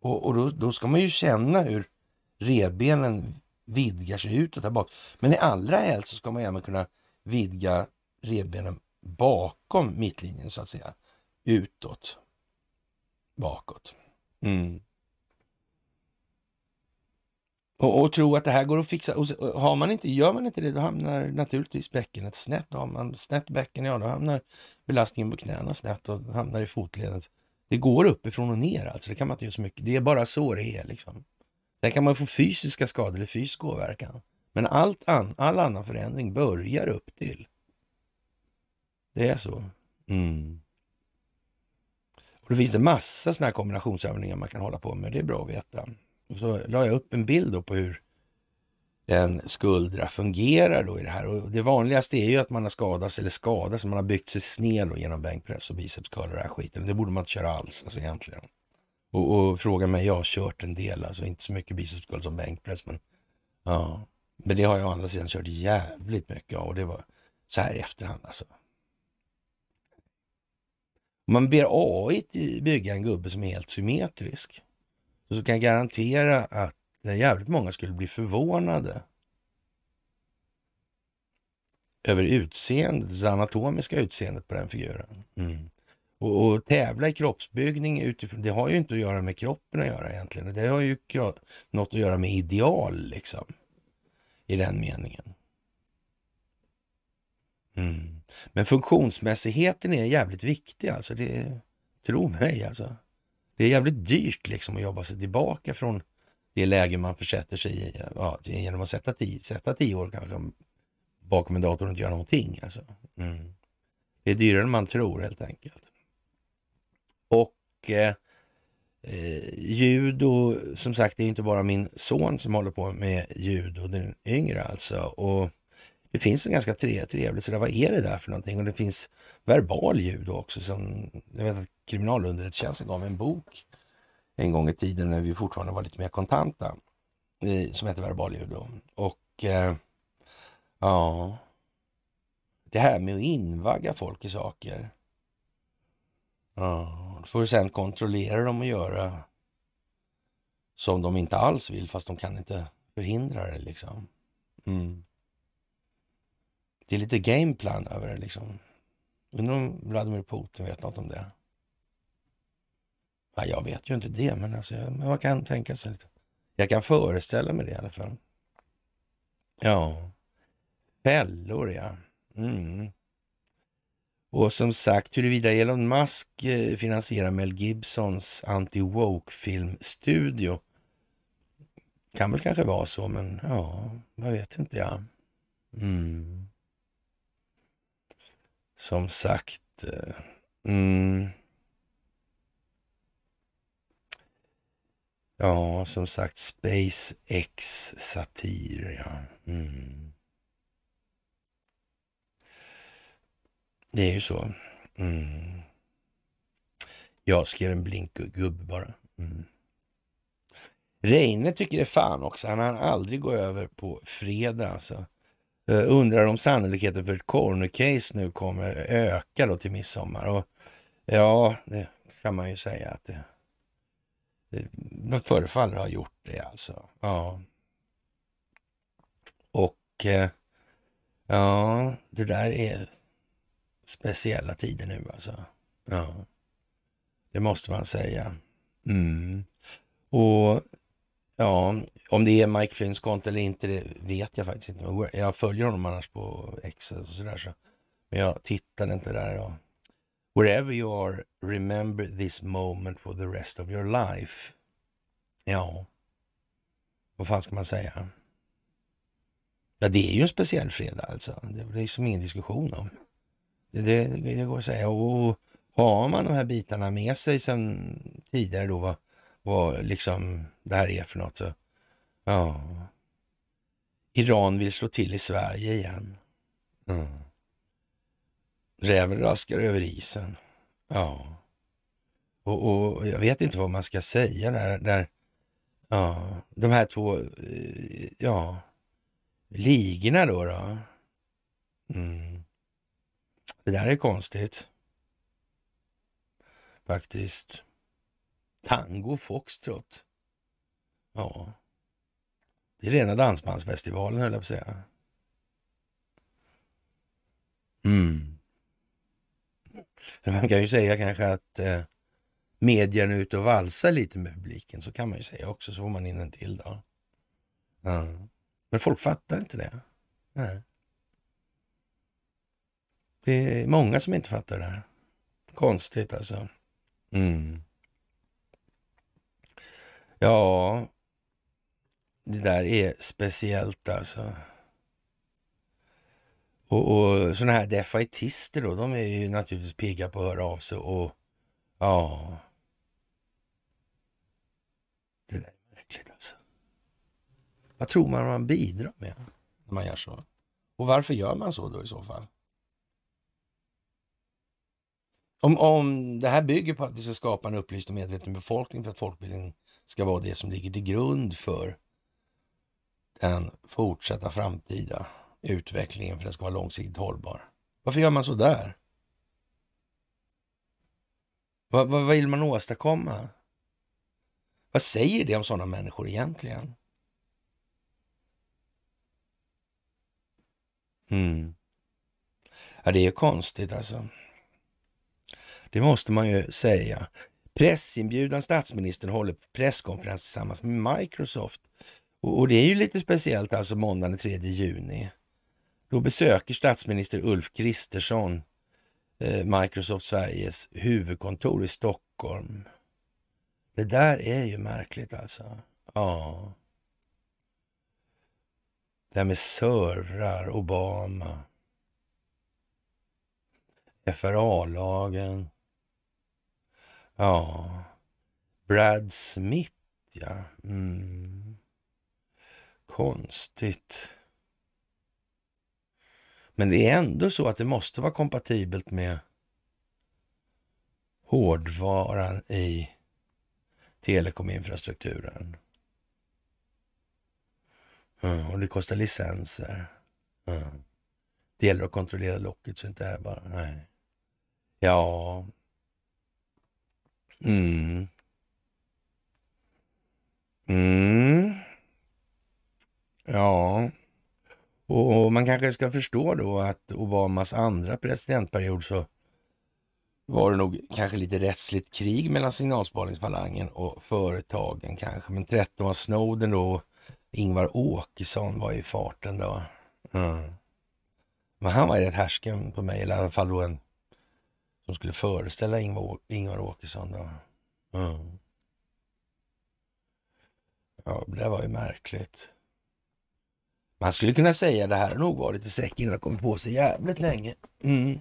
Och, och då, då, ska man ju känna hur revbenen vidgar sig utåt där bak. Men i allra helst så ska man även kunna vidga revbenen bakom mittlinjen så att säga utåt, bakåt. Mm. Och, och, tro att det här går att fixa. Och har man inte, gör man inte det, då hamnar naturligtvis bäckenet snett. har man snett bäcken, ja då hamnar belastningen på knäna snett och hamnar i fotledet. Det går uppifrån och ner alltså, det kan man inte göra så mycket. Det är bara så det är liksom. Sen kan man få fysiska skador eller fysisk åverkan. Men allt an, all annan förändring börjar upp till. Det är så. Mm. Och då finns en massa sådana här kombinationsövningar man kan hålla på med. Det är bra att veta. Och så la jag upp en bild på hur en skuldra fungerar då i det här. Och det vanligaste är ju att man har skadats eller skadats, man har byggt sig sned då genom bänkpress och bicepscurl och den här skiten. Det borde man inte köra alls alltså egentligen. Och, och fråga mig, jag har kört en del, alltså inte så mycket bicepscurl som bänkpress, men ja. Men det har jag å andra sidan kört jävligt mycket av och det var så här i efterhand alltså man ber AI bygga en gubbe som är helt symmetrisk, så kan jag garantera att jävligt många skulle bli förvånade över utseendet, det anatomiska utseendet på den figuren. Mm. Och, och, tävla i kroppsbyggning utifrån, det har ju inte att göra med kroppen att göra egentligen. Det har ju något att göra med ideal liksom. I den meningen. Mm. Men funktionsmässigheten är jävligt viktig alltså. Det, tro mig alltså. Det är jävligt dyrt liksom att jobba sig tillbaka från det läge man försätter sig i ja, genom att sätta tio, sätta tio år kanske bakom en dator och inte göra någonting. Alltså. Mm. Det är dyrare än man tror helt enkelt. Och eh, eh judo, som sagt, det är inte bara min son som håller på med judo, den yngre alltså. Och det finns en ganska trevlig sådär, vad är det där för någonting? Och det finns verbal ljud också. Som, jag vet att kriminalunderrättelsetjänsten gav mig en bok en gång i tiden när vi fortfarande var lite mer kontanta. Eh, som heter verbal ljud. Och eh, ja, det här med att invagga folk i saker. Ja, då får du sen kontrollera dem och göra som de inte alls vill fast de kan inte förhindra det liksom. Mm. Det är lite gameplan över det liksom. Undrar om Vladimir Putin vet något om det? Ja, jag vet ju inte det, men, alltså, men man kan tänka sig lite. Jag kan föreställa mig det i alla fall. Ja, fällor ja. Mm. Och som sagt, huruvida Elon Musk eh, finansierar Mel Gibsons anti-woke-filmstudio kan väl kanske vara så, men ja, jag vet inte. Ja. Mm. Som sagt. Eh, mm. Ja, som sagt, SpaceX satir, ja. Mm. Det är ju så. Mm. Jag skrev en blinkgubbe bara. Mm. Reine tycker det är fan också. Han har aldrig gå över på fredag alltså. Eh, undrar om sannolikheten för ett cornercase nu kommer öka då till midsommar. Och ja, det kan man ju säga att det, det förefaller ha gjort det alltså. Ja. Och eh, ja, det där är speciella tider nu alltså. Ja, det måste man säga. Mm. Och Ja, om det är Mike Flynns konto eller inte, det vet jag faktiskt inte. Jag följer honom annars på X och sådär. Så. Men jag tittar inte där. Ja. Wherever you are, remember this moment for the rest of your life. Ja, vad fan ska man säga? Ja, det är ju en speciell fredag alltså. Det är som ingen diskussion om. Det, det, det går att säga. Och har man de här bitarna med sig sedan tidigare då, vad vad liksom det här är för något. Så, ja. Iran vill slå till i Sverige igen. Mm. Räven raskar över isen. Ja. Och, och, jag vet inte vad man ska säga där. där ja, de här två eh, ja, ligorna då. då. Mm. Det där är konstigt. Faktiskt. Tango foxtrot. Ja, det är rena dansbandsfestivalen höll jag på att säga. Mm. Man kan ju säga kanske att eh, medierna är ute och valsar lite med publiken. Så kan man ju säga också, så får man in en till då. Ja. Men folk fattar inte det. Nej. Det är många som inte fattar det här. Konstigt alltså. Mm. Ja, det där är speciellt alltså. Och, och sådana här defaitister då, de är ju naturligtvis pigga på att höra av sig och ja. Det där är märkligt alltså. Vad tror man man bidrar med när man gör så? Och varför gör man så då i så fall? Om, om det här bygger på att vi ska skapa en upplyst och medveten befolkning för att folkbildningen ska vara det som ligger till grund för den fortsatta framtida utvecklingen för den ska vara långsiktigt hållbar. Varför gör man så där? Vad, vad vill man åstadkomma? Vad säger det om sådana människor egentligen? Mm. Ja, det är konstigt alltså. Det måste man ju säga pressinbjudan statsministern håller presskonferens tillsammans med Microsoft. Och, och, det är ju lite speciellt alltså måndagen den 3 juni. Då besöker statsminister Ulf Kristersson eh, Microsoft Sveriges huvudkontor i Stockholm. Det där är ju märkligt alltså. Ja. Det här med servrar, Obama, FRA-lagen. Ja, Brad Smith ja. Mm. Konstigt. Men det är ändå så att det måste vara kompatibelt med hårdvaran i telekominfrastrukturen. Mm, och det kostar licenser. Mm. Det gäller att kontrollera locket så inte det här bara... Nej. Ja, Mm. Mm. Ja. Och, man kanske ska förstå då att Obamas andra presidentperiod så var det nog kanske lite rättsligt krig mellan signalspaningsfalangen och företagen kanske. Men 13 var Snowden då. och Ingvar Åkesson var i farten då. Mm. Men han var ju rätt härsken på mig, eller i alla fall då en som skulle föreställa Ingvar, Ingvar Åkesson. Då. Mm. Ja, det var ju märkligt. Man skulle kunna säga att det här har nog varit i säcken och kommit på sig jävligt länge. Mm.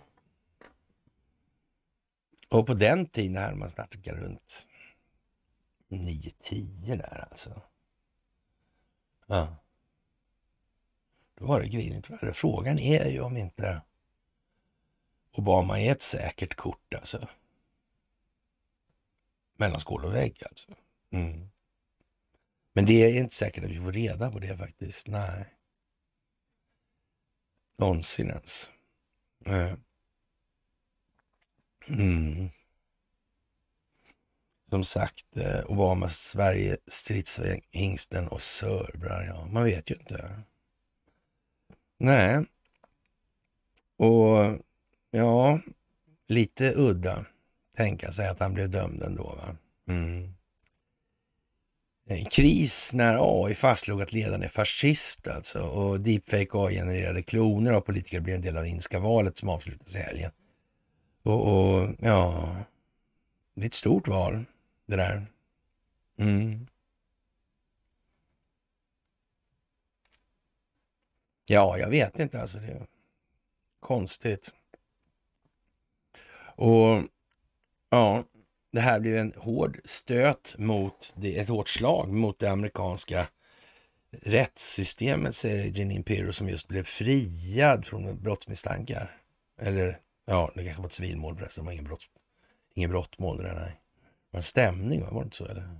Och på den tiden när man snackar runt 9-10 där alltså. Ja. Då var det grinigt värre. Frågan är ju om inte Obama är ett säkert kort alltså. Mellan skål och vägg alltså. Mm. Men det är inte säkert att vi får reda på det faktiskt. Nej. Någonsin ens. Eh. Mm. Som sagt, eh, Obamas Sverige, stridshingsten och sörbrar. Ja, man vet ju inte. Nej. Och Ja, lite udda tänka sig att han blev dömd ändå. Va? Mm. kris när AI fastslog att ledaren är fascist alltså och deepfake AI-genererade kloner av politiker blev en del av inska valet som avslutades i helgen. Och, och, ja, det är ett stort val det där. Mm. Ja, jag vet inte alltså. Det är konstigt. Och ja, det här blev en hård stöt mot, det, ett hårt slag mot det amerikanska rättssystemet, säger Jeanine Pirro, som just blev friad från brottsmisstankar. Eller ja, det kanske var ett civilmål förresten, det var ingen brott, ingen brottmål det där, nej. Det var en stämning, var det inte så eller?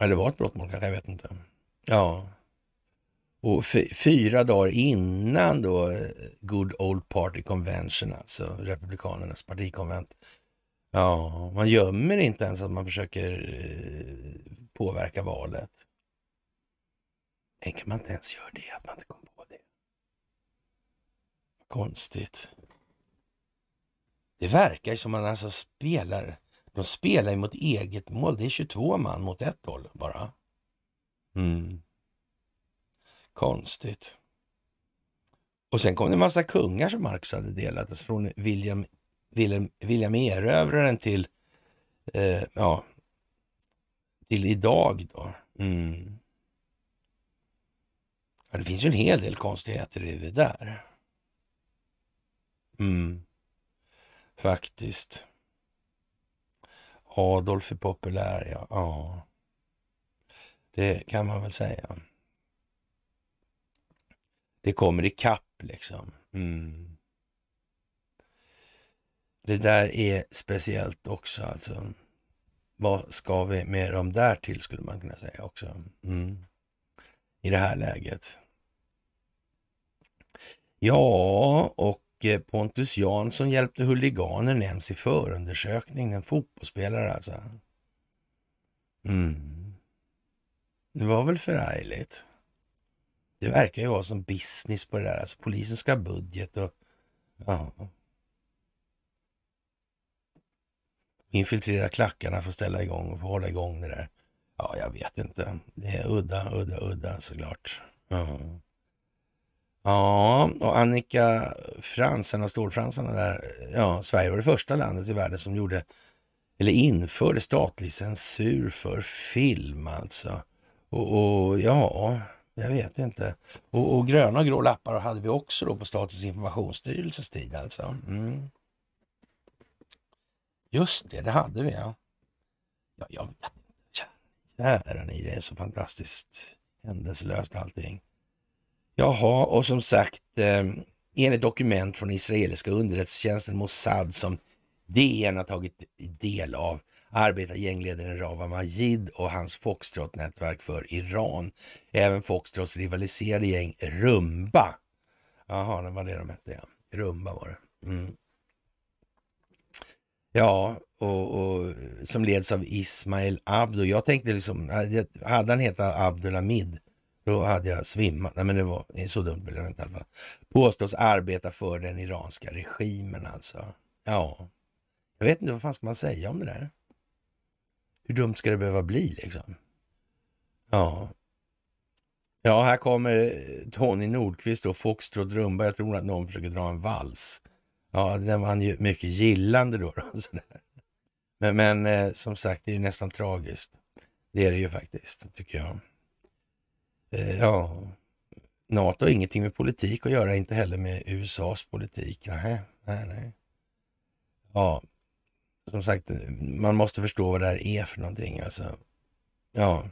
Eller det var ett brottmål kanske, jag vet inte. Ja, och fyra dagar innan då eh, Good Old Party Convention, alltså Republikanernas partikonvent. Ja, man gömmer inte ens att man försöker eh, påverka valet. Tänker man inte ens gör det, att man inte kom på det. Konstigt. Det verkar ju som man alltså spelar, de spelar ju mot eget mål. Det är 22 man mot ett håll bara. Mm. Konstigt. Och sen kom det en massa kungar som Marcus hade delades från William, William, William Erövraren till, eh, ja, till idag då. Mm. Ja, det finns ju en hel del konstigheter i det där. Mm. Faktiskt. Adolf är populär, ja. ja. Det kan man väl säga. Det kommer i kapp liksom. Mm. Det där är speciellt också alltså. Vad ska vi med dem där till skulle man kunna säga också. Mm. I det här läget. Ja, och eh, Pontus Jansson hjälpte huliganer nämns i förundersökningen. En fotbollsspelare alltså. Mm. Det var väl förargligt? Det verkar ju vara som business på det där. Alltså polisen ska ha budget och... Ja. Infiltrera klackarna för att ställa igång och få hålla igång det där. Ja, jag vet inte. Det är udda, udda, udda såklart. Ja, ja och Annika Fransen och Storfransarna där. Ja, Sverige var det första landet i världen som gjorde eller införde statlig censur för film alltså. och, och ja, jag vet inte. Och, och gröna och grå lappar hade vi också då på Statens informationsstyrelses tid alltså. Mm. Just det, det hade vi ja. ja jag vet inte. Kära ni, det är så fantastiskt händelselöst allting. Jaha, och som sagt, eh, enligt dokument från israeliska underrättelsetjänsten Mossad som DN har tagit del av arbetar gängledaren Rawa Majid och hans Foxtrot-nätverk för Iran. Även Foxtrots rivaliserade gäng Rumba. Jaha, det var det de hette ja. Rumba var det. Mm. Ja, och, och, som leds av Ismail Abdo. Jag tänkte liksom, hade han hetat Abdulhamid då hade jag svimmat. Nej, men det var det så dumt blev det inte i alla fall. Påstås arbeta för den iranska regimen alltså. Ja, jag vet inte vad fan ska man säga om det där? Hur dumt ska det behöva bli liksom? Ja. Ja, här kommer eh, Tony Nordqvist och Foxtrot Rumba. Jag tror att någon försöker dra en vals. Ja, den vann ju mycket gillande då. då sådär. Men, men eh, som sagt, det är ju nästan tragiskt. Det är det ju faktiskt, tycker jag. Eh, ja, NATO har ingenting med politik att göra, inte heller med USAs politik. Nej, nej, nej. Ja, som sagt, man måste förstå vad det här är för någonting. Alltså. Ja.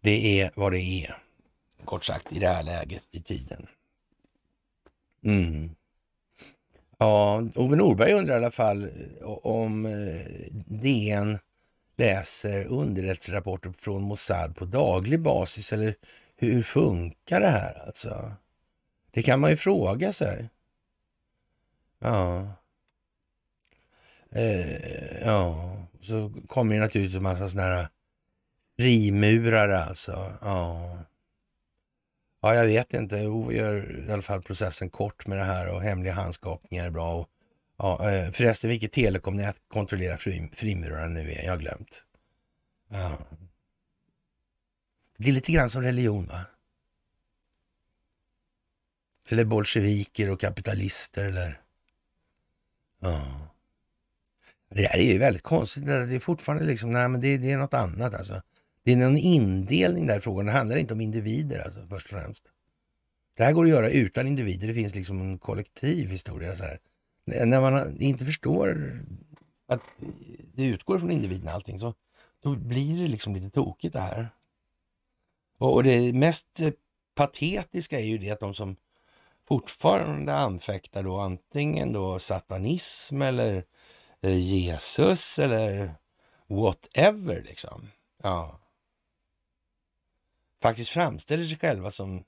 Det är vad det är, kort sagt, i det här läget i tiden. Mm. Ja, Ove Norberg undrar i alla fall eh, om eh, DN läser underrättelserapporter från Mossad på daglig basis eller hur funkar det här alltså? Det kan man ju fråga sig. Ja. Eh, ja, så kommer det naturligtvis en massa sådana här frimurare eh, alltså. Ja. ja, jag vet inte. Ove gör i alla fall processen kort med det här och hemliga handskapningar är bra. Och, ja, eh, förresten, vilket telekomnät kontrollerar frim frimurarna nu är? Jag har glömt. Ja. Det är lite grann som religion va? Eller bolsjeviker och kapitalister eller... Ja. Det här är ju väldigt konstigt. Det är fortfarande liksom, nej men det, det är något annat alltså. Det är någon indelning där frågan. Det handlar inte om individer alltså först och främst. Det här går att göra utan individer. Det finns liksom en kollektiv historia. Så här. När man inte förstår att det utgår från individen allting så då blir det liksom lite tokigt det här. Och, och det mest patetiska är ju det att de som fortfarande anfäktar då antingen då satanism eller Eh, Jesus eller whatever liksom. Ja. Faktiskt framställer sig själva som,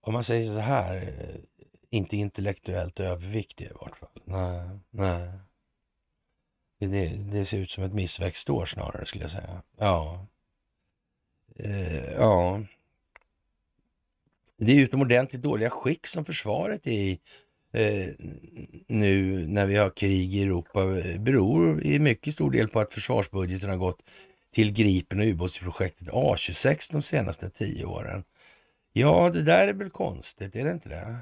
om man säger så här, eh, inte intellektuellt överviktiga i vart fall. Nej, nej. Det, det, ser ut som ett missväxtår snarare skulle jag säga. Ja. Eh, ja. Det är utomordentligt dåliga skick som försvaret är i Eh, nu när vi har krig i Europa eh, beror i mycket stor del på att försvarsbudgeten har gått till Gripen och ubåtsprojektet A26 de senaste tio åren. Ja, det där är väl konstigt, är det inte det?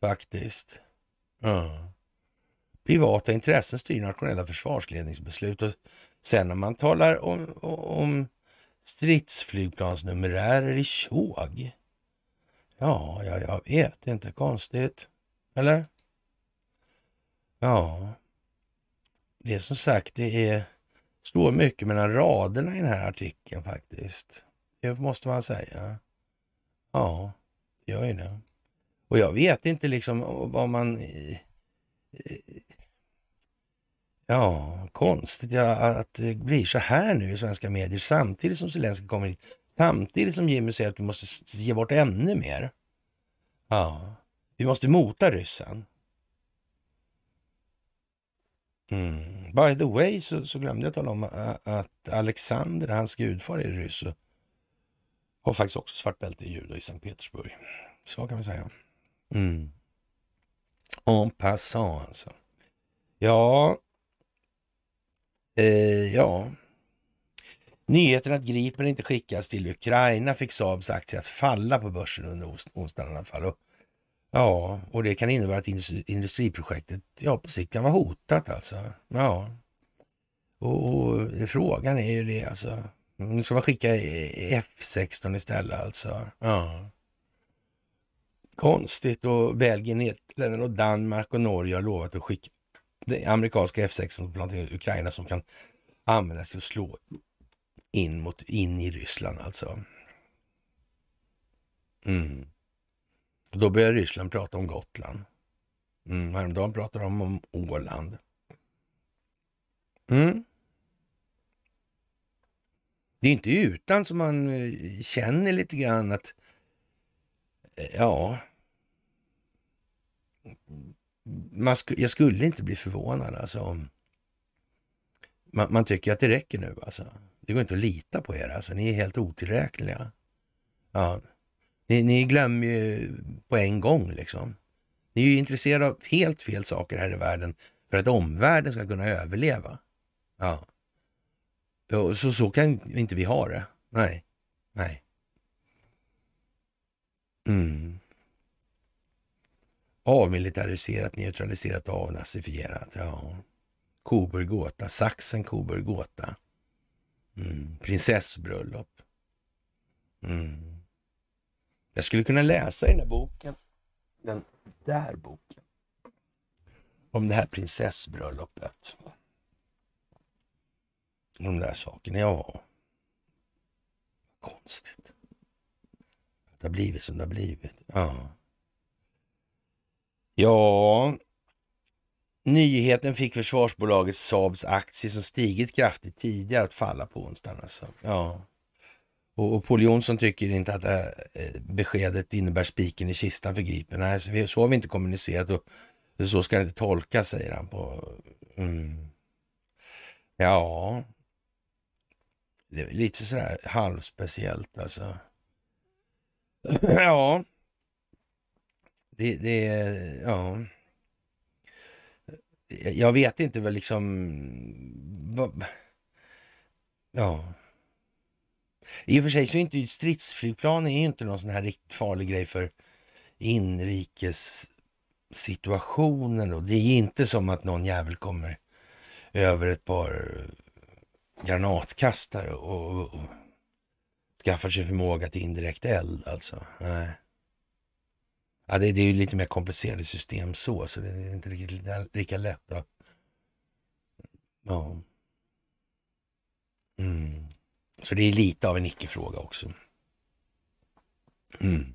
Faktiskt. Ja. Privata intressen styr nationella försvarsledningsbeslut och sen när man talar om, om stridsflygplansnumerärer i tjog Ja, ja, jag vet inte. Konstigt. Eller? Ja. Det är som sagt, det är, står mycket mellan raderna i den här artikeln faktiskt. Det måste man säga. Ja, det gör ju det. Och jag vet inte liksom vad man... Eh, eh, ja, konstigt att det blir så här nu i svenska medier samtidigt som Zelenskyj kommer hit Samtidigt som Jimmy säger att vi måste ge bort ännu mer. Ja, vi måste mota ryssen. Mm. By the way så, så, glömde jag tala om att Alexander, hans gudfar är ryss och har faktiskt också svart bälte i judo i Sankt Petersburg. Så kan man säga. Mm. En passant alltså. Ja, eh, ja, Nyheten att Gripen inte skickas till Ukraina fick Saabs aktie att falla på börsen under onsdagen ja, och det kan innebära att industriprojektet ja, på sikt kan vara hotat alltså. Ja, och, och frågan är ju det alltså. Nu ska man skicka e-, F16 istället alltså. Ja. Konstigt och Belgien, Nederländerna och Danmark och Norge har lovat att skicka det amerikanska F16 plan till Ukraina som kan användas till att slå in, mot, in i Ryssland alltså. Mm. Och då börjar Ryssland prata om Gotland. Mm. Häromdagen pratade de om Åland. Mm. Det är inte utan som man eh, känner lite grann att, eh, ja, man sk jag skulle inte bli förvånad alltså. Om man, man tycker att det räcker nu alltså. Det går inte att lita på er alltså. Ni är helt otillräkneliga. Ja. Ni, ni glömmer ju på en gång liksom. Ni är ju intresserade av helt fel saker här i världen för att omvärlden ska kunna överleva. Ja. Så, så kan inte vi ha det. Nej. Nej. Mm. Avmilitariserat, neutraliserat, avnazifierat. Ja. gåta Sachsen Sachsen-koburg-gåta. Mm. Prinsessbröllop. Mm. Jag skulle kunna läsa i den där boken, den där boken, om det här prinsessbröllopet. De där sakerna, ja. Konstigt. det har blivit som det har blivit. Ja. Ja, Nyheten fick försvarsbolaget Saabs aktie som stigit kraftigt tidigare att falla på onsdagen. Alltså. Ja. Och, och Paul Jonsson tycker inte att äh, beskedet innebär spiken i kistan för Gripen. Nej, så, vi, så har vi inte kommunicerat och så ska det inte tolkas, säger han. På, mm. Ja, det är lite sådär halvspeciellt alltså. ja, det, är ja jag vet inte vad liksom... Ja. I och för sig så är inte stridsflygplan är inte någon sån här riktigt farlig grej för inrikes situationen då. Det är inte som att någon jävel kommer över ett par granatkastare och, och, och skaffar sig förmåga till indirekt eld alltså. Nej. Ja, det, det är ju lite mer komplicerade system så, så det är inte riktigt lika lätt. Att... Ja. Mm. Så det är lite av en icke-fråga också. Mm.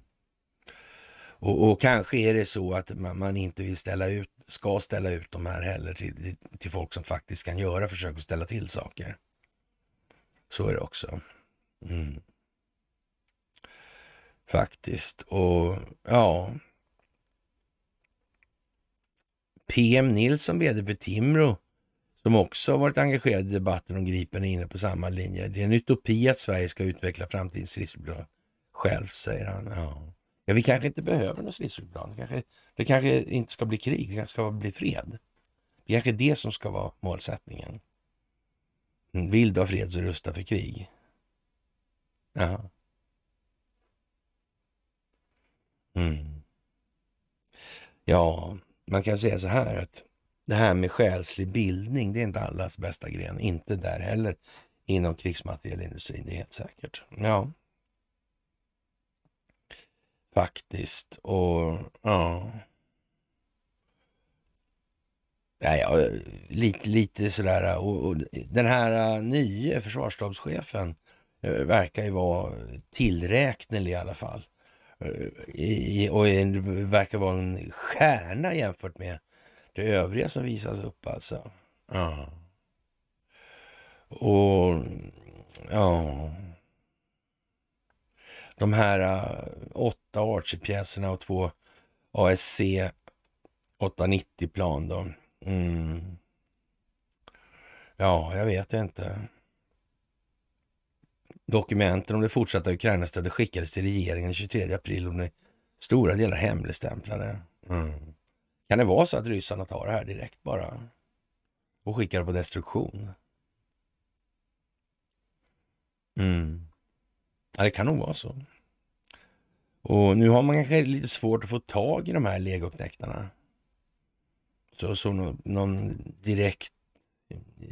Och, och, kanske är det så att man, man, inte vill ställa ut, ska ställa ut de här heller till, till folk som faktiskt kan göra försök att ställa till saker. Så är det också. Mm. Faktiskt. Och ja... PM Nilsson, vd för Timrå, som också har varit engagerad i debatten om Gripen, är inne på samma linje. Det är en utopi att Sverige ska utveckla framtidens stridsflygplan själv, säger han. Ja. ja. vi kanske inte behöver något stridsflygplan. Det kanske, det kanske inte ska bli krig, det kanske ska bli fred. Det kanske är det som ska vara målsättningen. Vill du ha fred så rusta för krig. Ja. Mm. Ja, man kan säga så här att det här med själslig bildning, det är inte allas bästa gren. Inte där heller inom krigsmaterielindustrin, det är helt säkert. Ja. Faktiskt. Och ja. Ja, ja, lite, lite sådär. Och, och den här uh, äh, nya försvarsstabschefen äh, verkar ju vara tillräknelig i alla fall och verkar vara en stjärna jämfört med det övriga som visas upp alltså. Ja. Och ja... De här äh, åtta Archer-pjäserna och två ASC 890-plan då. Mm. Ja, jag vet inte. Dokumenten om det fortsatta Ukrainastödet skickades till regeringen den 23 april och de stora delar hemligstämplade. Mm. Kan det vara så att ryssarna tar det här direkt bara och skickar det på destruktion? Mm. Ja, det kan nog vara så. Och nu har man kanske lite svårt att få tag i de här legoknäktarna. Så, så någon, någon direkt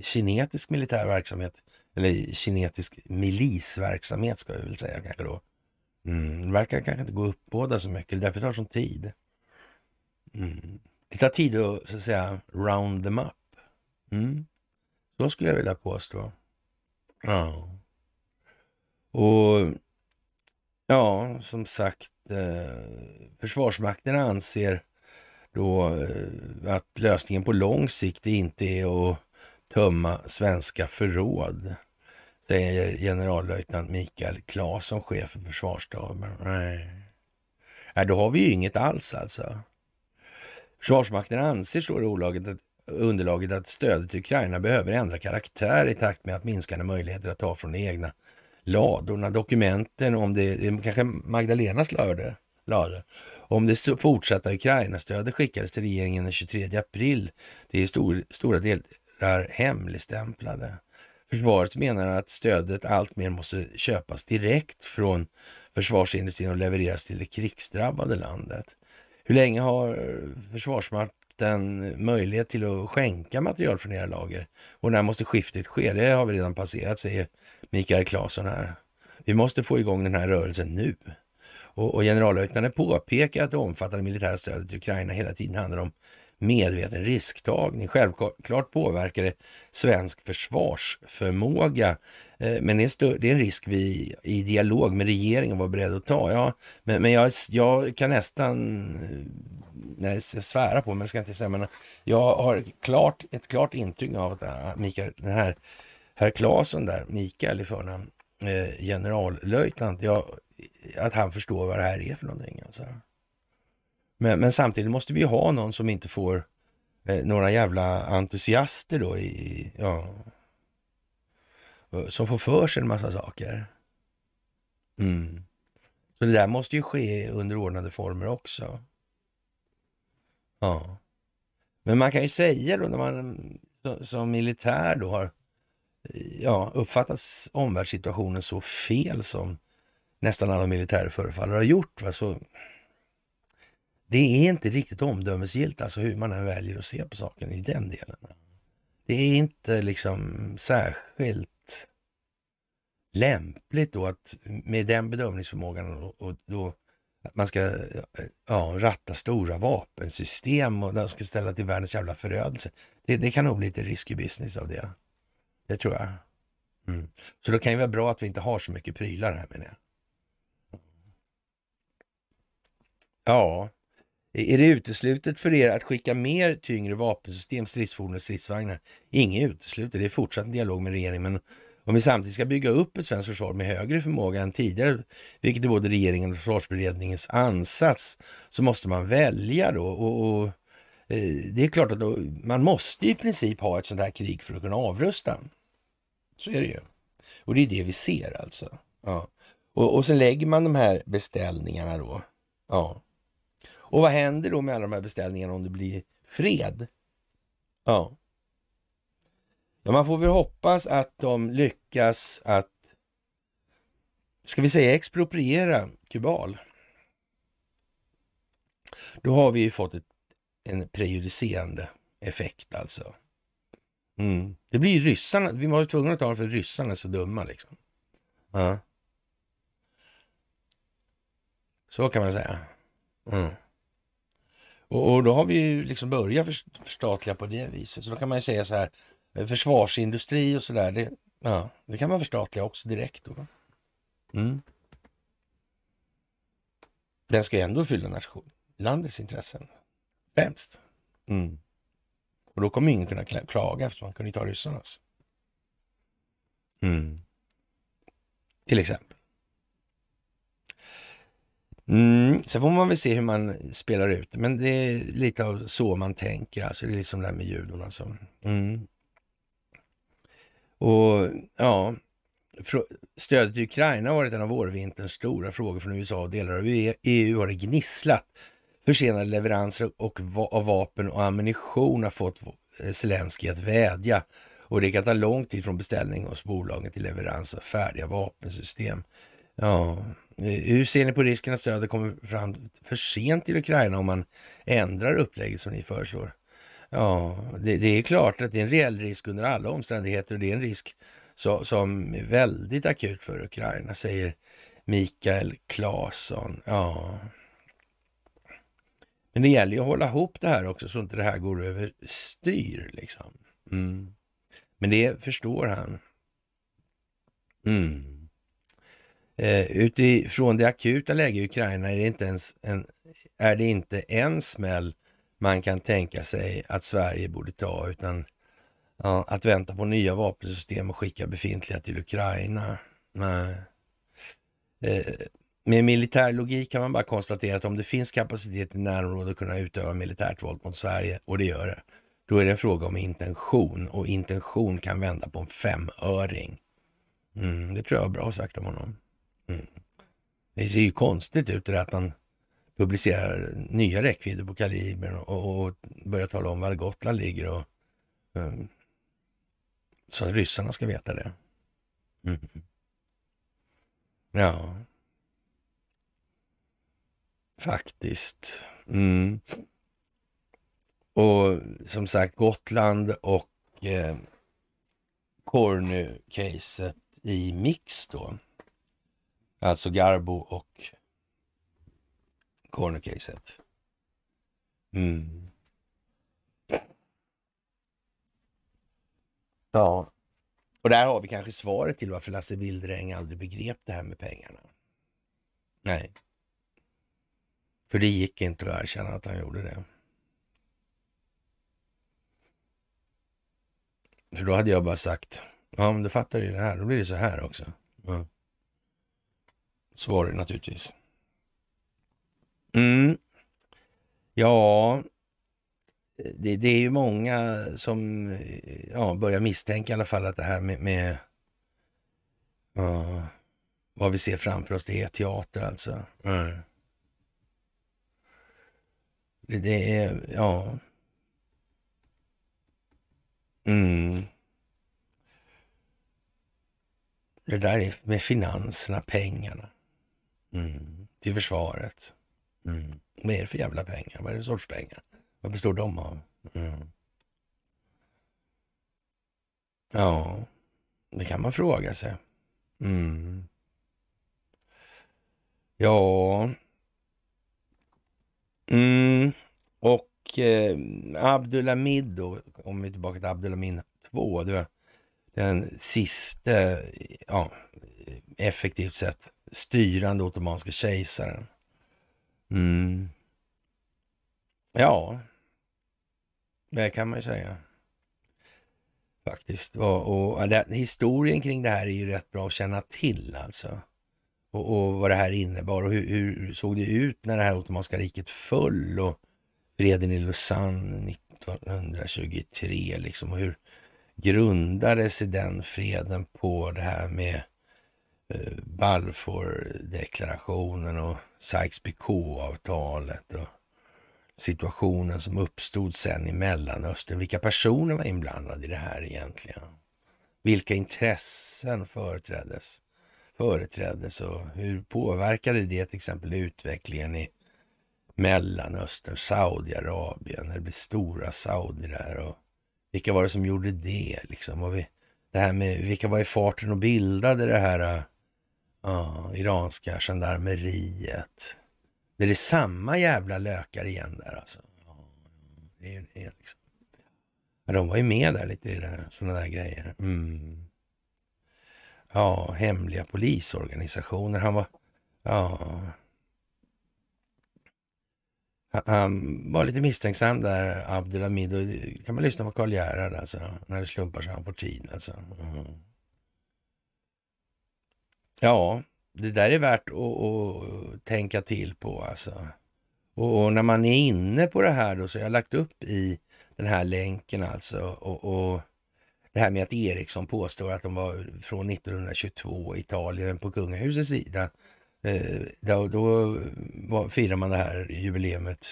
kinetisk militär verksamhet eller kinetisk milisverksamhet ska vi väl säga kanske då. Mm, det verkar kanske inte gå upp båda så mycket, det därför tar det sån tid. Mm. Det tar tid att, så att säga round them up. Mm. Så skulle jag vilja påstå. Ja. Och ja, som sagt, eh, Försvarsmakten anser då eh, att lösningen på lång sikt inte är att tömma svenska förråd, säger generallöjtnant Mikael Claesson, chef för försvarsstaben. Nej. Nej, då har vi ju inget alls alltså. Försvarsmakten anser, står det olaget, att underlaget att stödet till Ukraina behöver ändra karaktär i takt med att minskande möjligheter att ta från de egna ladorna. Dokumenten om det, kanske Magdalenas lador, om det fortsatta Ukraina-stödet skickades till regeringen den 23 april. Det är stor, stora del, artiklar hemligstämplade. Försvaret menar att stödet alltmer måste köpas direkt från försvarsindustrin och levereras till det krigsdrabbade landet. Hur länge har Försvarsmakten möjlighet till att skänka material från era lager? Och när måste skiftet ske? Det har vi redan passerat, säger Mikael Claesson här. Vi måste få igång den här rörelsen nu. Och, och generallöjtnanten påpekar att det omfattande militära stödet till Ukraina hela tiden handlar om medveten risktagning. Självklart påverkar det svensk försvarsförmåga, eh, men det är, en risk vi i dialog med regeringen var beredda att ta. Ja, men, men jag, jag, kan nästan eh, nej, svära på, men ska inte säga, men jag har klart, ett klart intryck av att eh, Mikael, den här herr Claesson där, Mikael i förnamn, generallöjtnant, ja, att han förstår vad det här är för någonting. Alltså. Men, men samtidigt måste vi ha någon som inte får eh, några jävla entusiaster då i, ja, eh, som får för sig en massa saker. Mm. Så det där måste ju ske under ordnade former också. Ja. Men man kan ju säga då när man som militär då har ja, uppfattat omvärldssituationen så fel som nästan alla militärer förefaller ha gjort. Va? Så, det är inte riktigt omdömesgillt alltså hur man än väljer att se på saken i den delen. Det är inte liksom särskilt lämpligt då att med den bedömningsförmågan och, då att man ska ja, ratta stora vapensystem och de ska ställa till världens jävla förödelse. Det, det kan nog bli lite risky business av det. Det tror jag. Mm. Så det kan ju vara bra att vi inte har så mycket prylar här menar jag. Ja, är det uteslutet för er att skicka mer tyngre vapensystem, stridsfordon och stridsvagnar? Inget uteslutet. Det är fortsatt dialog med regeringen. Men om vi samtidigt ska bygga upp ett svenskt försvar med högre förmåga än tidigare, vilket är både regeringen och försvarsberedningens ansats, så måste man välja då. Och, och eh, det är klart att då, man måste i princip ha ett sånt här krig för att kunna avrusta. Så är det ju. Och det är det vi ser alltså. Ja. Och, och sen lägger man de här beställningarna då. Ja. Och vad händer då med alla de här beställningarna om det blir fred? Ja. ja man får väl hoppas att de lyckas att, ska vi säga expropriera Kubal. Då har vi ju fått ett, en prejudicerande effekt alltså. Mm. Det blir ryssarna, vi var tvungna att ta det för ryssarna är så dumma liksom. Ja. Så kan man säga. Mm. Och, och då har vi ju liksom börjat förstatliga på det viset. Så då kan man ju säga så här, eh, försvarsindustri och sådär, det, ja, det kan man förstatliga också direkt. Då. Mm. Den ska ju ändå fylla nation, landets intressen främst. Mm. Och då kommer ingen kunna klaga eftersom man kunde ta ryssarnas. Mm. Till exempel. Mm. Sen får man väl se hur man spelar ut, men det är lite av så man tänker. Alltså, det är liksom det här med judon alltså. Mm. Och ja, stödet till Ukraina har varit en av vårvinterns stora frågor från USA och delar av EU e har det gnisslat. Försenade leveranser och va av vapen och ammunition har fått Zelenskyj att vädja och det kan ta lång tid från beställning hos bolagen till leverans av färdiga vapensystem. Ja, hur ser ni på risken att stödet kommer fram för sent till Ukraina om man ändrar upplägget som ni föreslår? Ja, det, det är klart att det är en reell risk under alla omständigheter och det är en risk så, som är väldigt akut för Ukraina, säger Mikael Claesson. Ja. Men det gäller ju att hålla ihop det här också så inte det här går över styr liksom. Mm. Men det förstår han. Mm. Eh, utifrån det akuta läget i Ukraina är det, inte ens en, är det inte en smäll man kan tänka sig att Sverige borde ta, utan ja, att vänta på nya vapensystem och skicka befintliga till Ukraina. Eh, med militär logik kan man bara konstatera att om det finns kapacitet i närområdet att kunna utöva militärt våld mot Sverige, och det gör det, då är det en fråga om intention och intention kan vända på en femöring. Mm, det tror jag var bra sagt av honom. Mm. Det ser ju konstigt ut det där att man publicerar nya räckvidder på kalibern och, och börjar tala om var Gotland ligger. Och, um, så att ryssarna ska veta det. Mm. Ja. Faktiskt. Mm. Och som sagt Gotland och eh, Cornu-caset i Mix då. Alltså Garbo och cornercaset. Mm. Ja. Och där har vi kanske svaret till varför Lasse Bildräng aldrig begrep det här med pengarna. Nej. För det gick inte att erkänna att han gjorde det. För då hade jag bara sagt, ja men du fattar ju det här, då blir det så här också. Mm. Så var det naturligtvis. Mm. Ja, det, det, är ju många som ja, börjar misstänka i alla fall att det här med, med uh, vad vi ser framför oss, det är teater alltså. Mm. Det, det, är, ja... Mm. Det där är med finanserna, pengarna. Mm. Till försvaret. Mm. Vad är det för jävla pengar? Vad är det för sorts pengar? Vad består de av? Mm. Ja, det kan man fråga sig. Mm. Ja. Mm. Och eh, Abdulhamid då, om vi är tillbaka till Abdulhamin 2, den sista, ja, effektivt sett styrande ottomanska kejsaren. Mm. Ja, det kan man ju säga. Faktiskt. Och, och historien kring det här är ju rätt bra att känna till alltså. Och, och vad det här innebar och hur, hur, såg det ut när det här ottomanska riket föll och freden i Lausanne 1923 liksom. Och hur grundades i den freden på det här med Balfour-deklarationen och Sykes-Picot-avtalet och situationen som uppstod sen i Mellanöstern. Vilka personer var inblandade i det här egentligen? Vilka intressen företräddes? företräddes och hur påverkade det till exempel utvecklingen i Mellanöstern, Saudiarabien, när det blev stora saudier där och vilka var det som gjorde det liksom? Och vi, det här med vilka var i farten och bildade det här Ja, iranska gendarmeriet. Det är det samma jävla lökar igen där alltså. Ja, det är ju det liksom. Ja, de var ju med där lite i det sådana där grejer. Mm. Ja, hemliga polisorganisationer. Han var... Ja. Han var lite misstänksam där, Abdulhamid. Och kan man lyssna på Karl Gerhard alltså, när det slumpar så han får tid alltså. Mm. Ja, det där är värt att, att tänka till på alltså. Och, när man är inne på det här då, så jag har jag lagt upp i den här länken alltså. Och, och, det här med att Eriksson påstår att de var från 1922 Italien på kungahusets sida. Eh, då, då var, firar man det här jubileet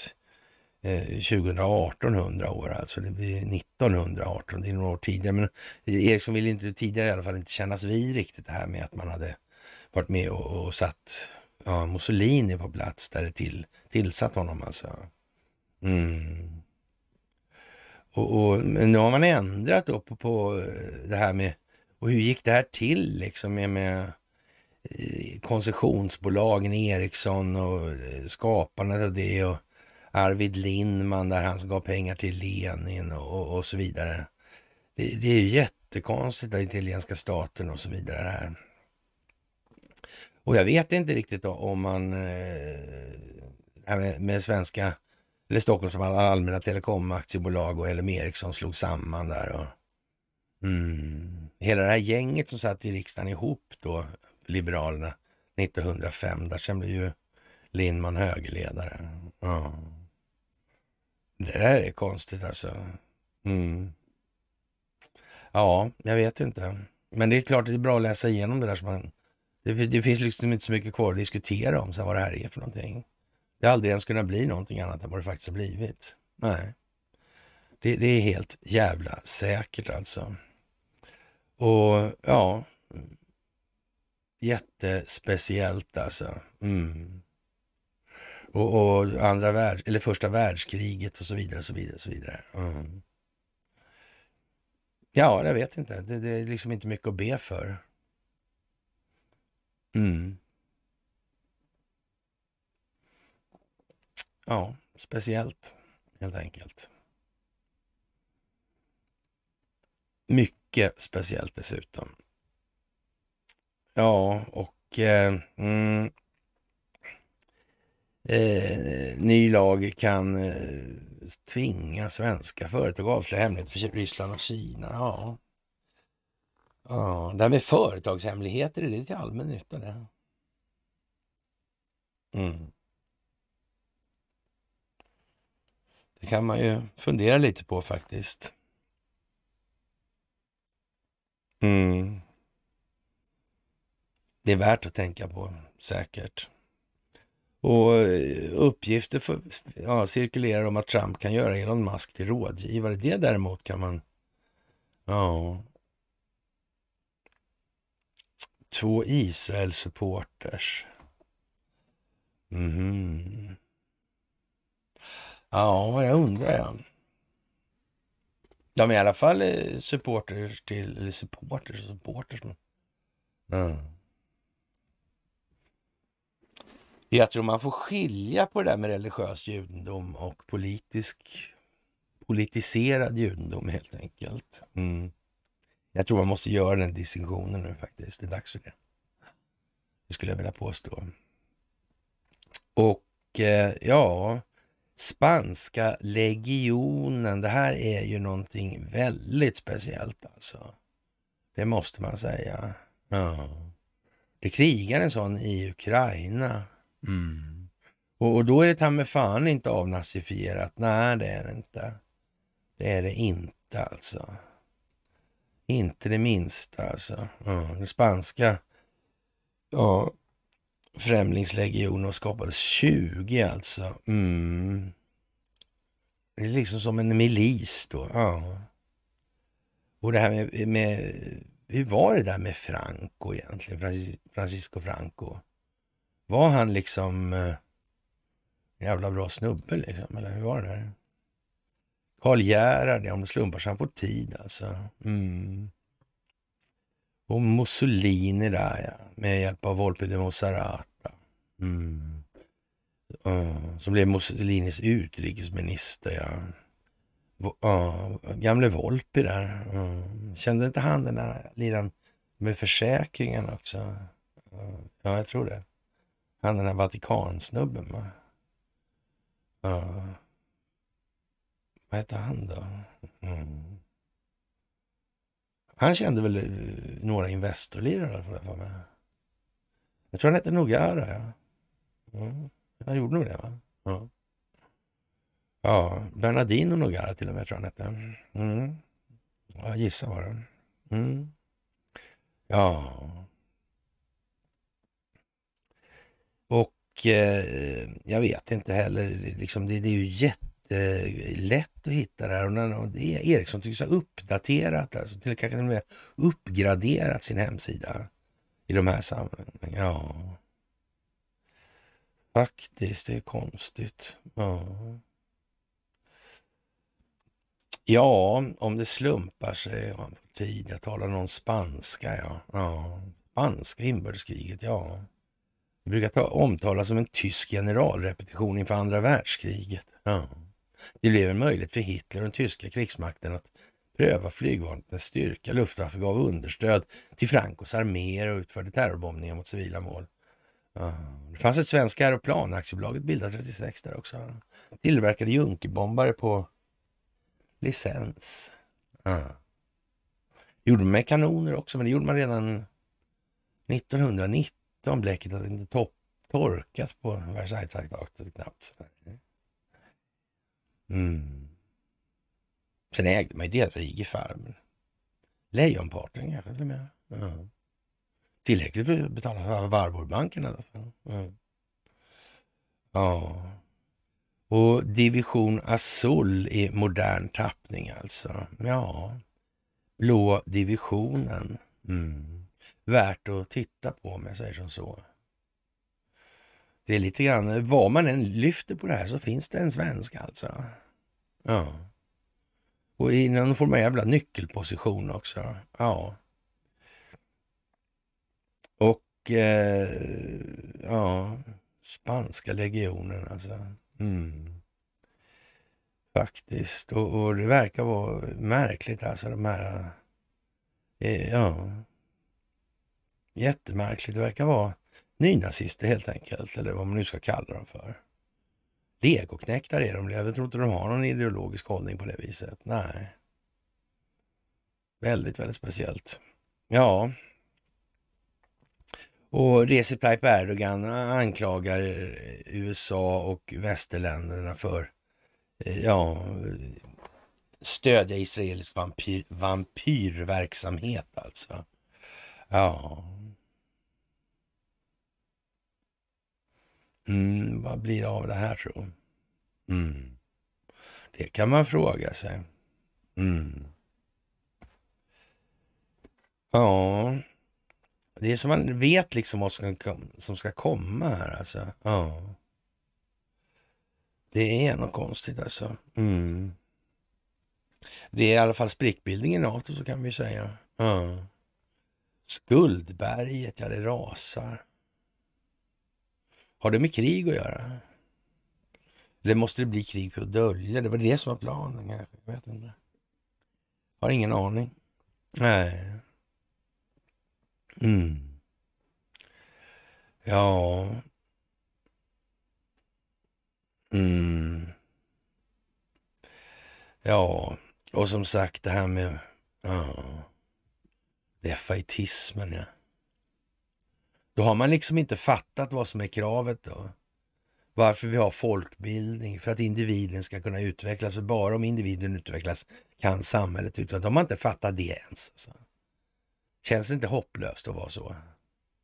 2018, eh, 100 år alltså. Det blir 1918, det är några år tidigare. Men Eriksson ville inte tidigare i alla fall inte kännas vid riktigt det här med att man hade varit med och, och satt ja, Mussolini på plats där det till, tillsatt honom alltså. Mm. Och, och, men nu har man ändrat då på, på eh, det här med, och hur gick det här till liksom med, med eh, koncessionsbolagen Ericsson och eh, skapandet av det och Arvid Lindman där han gav pengar till Lenin och, och, och så vidare. Det, det är ju jättekonstigt, den italienska staten och så vidare. det Här. Och jag vet inte riktigt om man, eh, med svenska, eller Stockholms allmänna telekomaktiebolag och LM Ericsson slog samman där. Och, mm, hela det här gänget som satt i riksdagen ihop då, Liberalerna, 1905, där sen blev ju Lindman högerledare. Ja. Det där är konstigt alltså. Mm. Ja, jag vet inte. Men det är klart att det är bra att läsa igenom det där så man det, det, finns liksom inte så mycket kvar att diskutera om så här, vad det här är för någonting. Det har aldrig ens kunnat bli någonting annat än vad det faktiskt har blivit. Nej, det, det är helt jävla säkert alltså. Och ja, jättespeciellt alltså. Mm. Och, och, andra världs eller första världskriget och så vidare. så vidare, så vidare. Mm. Ja, jag vet inte. Det, det, är liksom inte mycket att be för. Mm. Ja, speciellt helt enkelt. Mycket speciellt dessutom. Ja, och eh, mm, eh, ny lag kan eh, tvinga svenska företag att avslöja hemligheter för Ryssland och Kina. Ja, Ja, det här med företagshemligheter, är det till allmän nytta det? Mm. Det kan man ju fundera lite på faktiskt. Mm. Det är värt att tänka på, säkert. Och eh, uppgifter för, ja, cirkulerar om att Trump kan göra Elon Musk till rådgivare. Det däremot kan man... Ja, två Israel-supporters. Mm. Ja, jag undrar jag. De är i alla fall eh, supporters till, eller supporters och supporters. Mm. Jag tror man får skilja på det där med religiös judendom och politisk, politiserad judendom helt enkelt. Mm. Jag tror man måste göra den distinktionen nu faktiskt. Det är dags för det. Det skulle jag vilja påstå. Och eh, ja, spanska legionen. Det här är ju någonting väldigt speciellt alltså. Det måste man säga. Ja. Det krigar en sån i Ukraina. Mm. Och, och, då är det ta med fan inte avnazifierat. Nej, det är det inte. Det är det inte alltså. Inte det minsta alltså. Ja, den spanska ja, främlingslegionen skapades 20 alltså. Mm. Det är liksom som en milis då. Ja. Och det här med, med hur var det där med Franco egentligen? Francisco Franco. Var han liksom eh, en jävla bra snubbe liksom? Eller hur var det där? Karl Gerhard, om det slumpar så han får tid alltså. Mm. Och Mussolini där ja, med hjälp av Volpe de Mosarata. Mm. Uh, som blev Mussolinis utrikesminister. Ja. Uh, gamle Volpi där. Uh. Kände inte han den där liran med försäkringen också? Uh, ja, jag tror det. Han den där Vatikansnubben. Va? Uh. Vad hette han då? Mm. Han kände väl eh, några Investorlirare får jag för mig. Jag tror han hette Nogara. Ja. Mm. Han gjorde nog det va? Ja. ja, Bernardino Nogara till och med tror jag han hette. Mm. Ja, gissa var det. Mm. Ja. Och eh, jag vet inte heller, liksom, det, det är ju jätte lätt att hitta det här. Och när, Ericsson tycks ha uppdaterat, alltså, till och med uppgraderat sin hemsida i de här sammanhangen. Ja. Faktiskt, det är konstigt. Ja. Ja, om det slumpar sig och får tid. Jag talar någon spanska, ja. ja. Spanska inbördeskriget, ja. Det brukar omtalas som en tysk generalrepetition inför andra världskriget. Ja. Det blev en möjlighet för Hitler och den tyska krigsmakten att pröva flygvapnets styrka. Luftwaffe gav understöd till Francos arméer och utförde terrorbombningar mot civila mål. Det fanns ett svenskt aeroplan, aktiebolaget bildat 36 där också. Tillverkade junkerbombare på licens. Uh. Gjorde med kanoner också, men det gjorde man redan 1919. Bläcket hade inte torkat på Versailles-traktatet knappt. Mm. Sen ägde man ju delar av IG Farmen. Lejonparten kanske till och med. Mm. Tillräckligt för att betala för Warburgbanken i alla fall. Mm. Ja. Och division Azul i modern tappning alltså. Ja. Blå divisionen. Mm. Värt att titta på om jag säger som så. Det är lite grann, vad man än lyfter på det här så finns det en svensk alltså. Ja. Och i någon form av jävla nyckelposition också. Ja. Och eh, ja, spanska legionen alltså. Mm. Faktiskt. Och, och, det verkar vara märkligt alltså de här... Eh, ja. Jättemärkligt. Det verkar vara nynazister helt enkelt, eller vad man nu ska kalla dem för. Legoknäktar är de. Jag tror inte de har någon ideologisk hållning på det viset. Nej. Väldigt, väldigt speciellt. Ja. Och Recep Tayyip Erdogan anklagar USA och västerländerna för eh, ja, stödja israelisk vampyr, vampyrverksamhet alltså. Ja, Mm, vad blir det av det här tro? Mm. Det kan man fråga sig. Mm. Ja, det är som man vet liksom vad som ska komma här alltså. Ja. Det är något konstigt alltså. Mm. Det är i alla fall sprickbildning i NATO så kan vi säga. Ja. Skuldberget, ja det rasar. Har det med krig att göra? Eller måste det bli krig för att dölja? Det var det som var planen kanske. Jag vet inte. Har ingen aning. Nej. Mm. Ja. Mm. Ja, och som sagt det här med ja, defaitismen. Ja. Då har man liksom inte fattat vad som är kravet då. Varför vi har folkbildning, för att individen ska kunna utvecklas. För bara om individen utvecklas kan samhället utvecklas. De har inte fattat det ens. Alltså. Känns det inte hopplöst att vara så?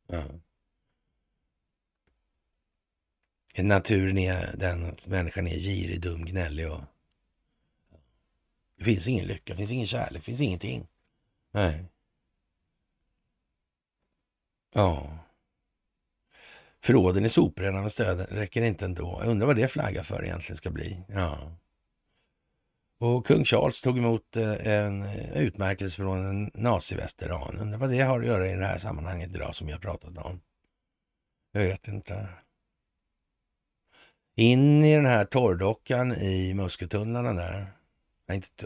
Mm. Naturen är den att människan är girig, dum, gnällig och... Det finns ingen lycka, det finns ingen kärlek, det finns ingenting. Nej. Ja. Förråden i soprarna med stöden räcker inte ändå. Jag undrar vad det flaggar för egentligen ska bli. Ja. Och kung Charles tog emot eh, en utmärkelse från en naziveteran. Undrar vad det har att göra i det här sammanhanget idag som jag pratat om. Jag vet inte. In i den här torrdockan i Muskötunnlarna där.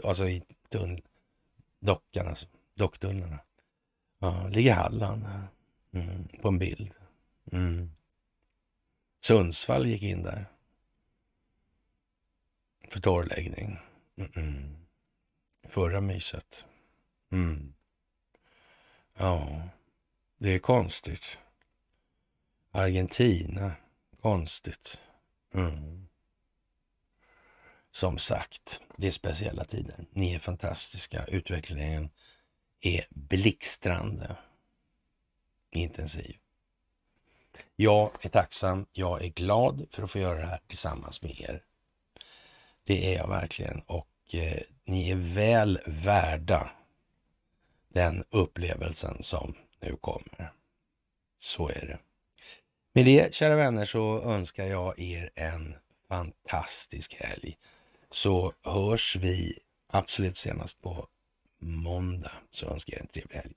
alltså i tunn, dockan alltså. Docktunnlarna. Ja, ligger Halland mm, på en bild. Mm. Sundsvall gick in där. För torrläggning. Mm -mm. Förra myset. Mm. Ja, det är konstigt. Argentina, konstigt. Mm. Som sagt, det är speciella tider. Ni är fantastiska. Utvecklingen är blixtrande intensiv. Jag är tacksam, jag är glad för att få göra det här tillsammans med er. Det är jag verkligen och eh, ni är väl värda den upplevelsen som nu kommer. Så är det. Med det, kära vänner, så önskar jag er en fantastisk helg. Så hörs vi absolut senast på måndag. Så önskar jag er en trevlig helg.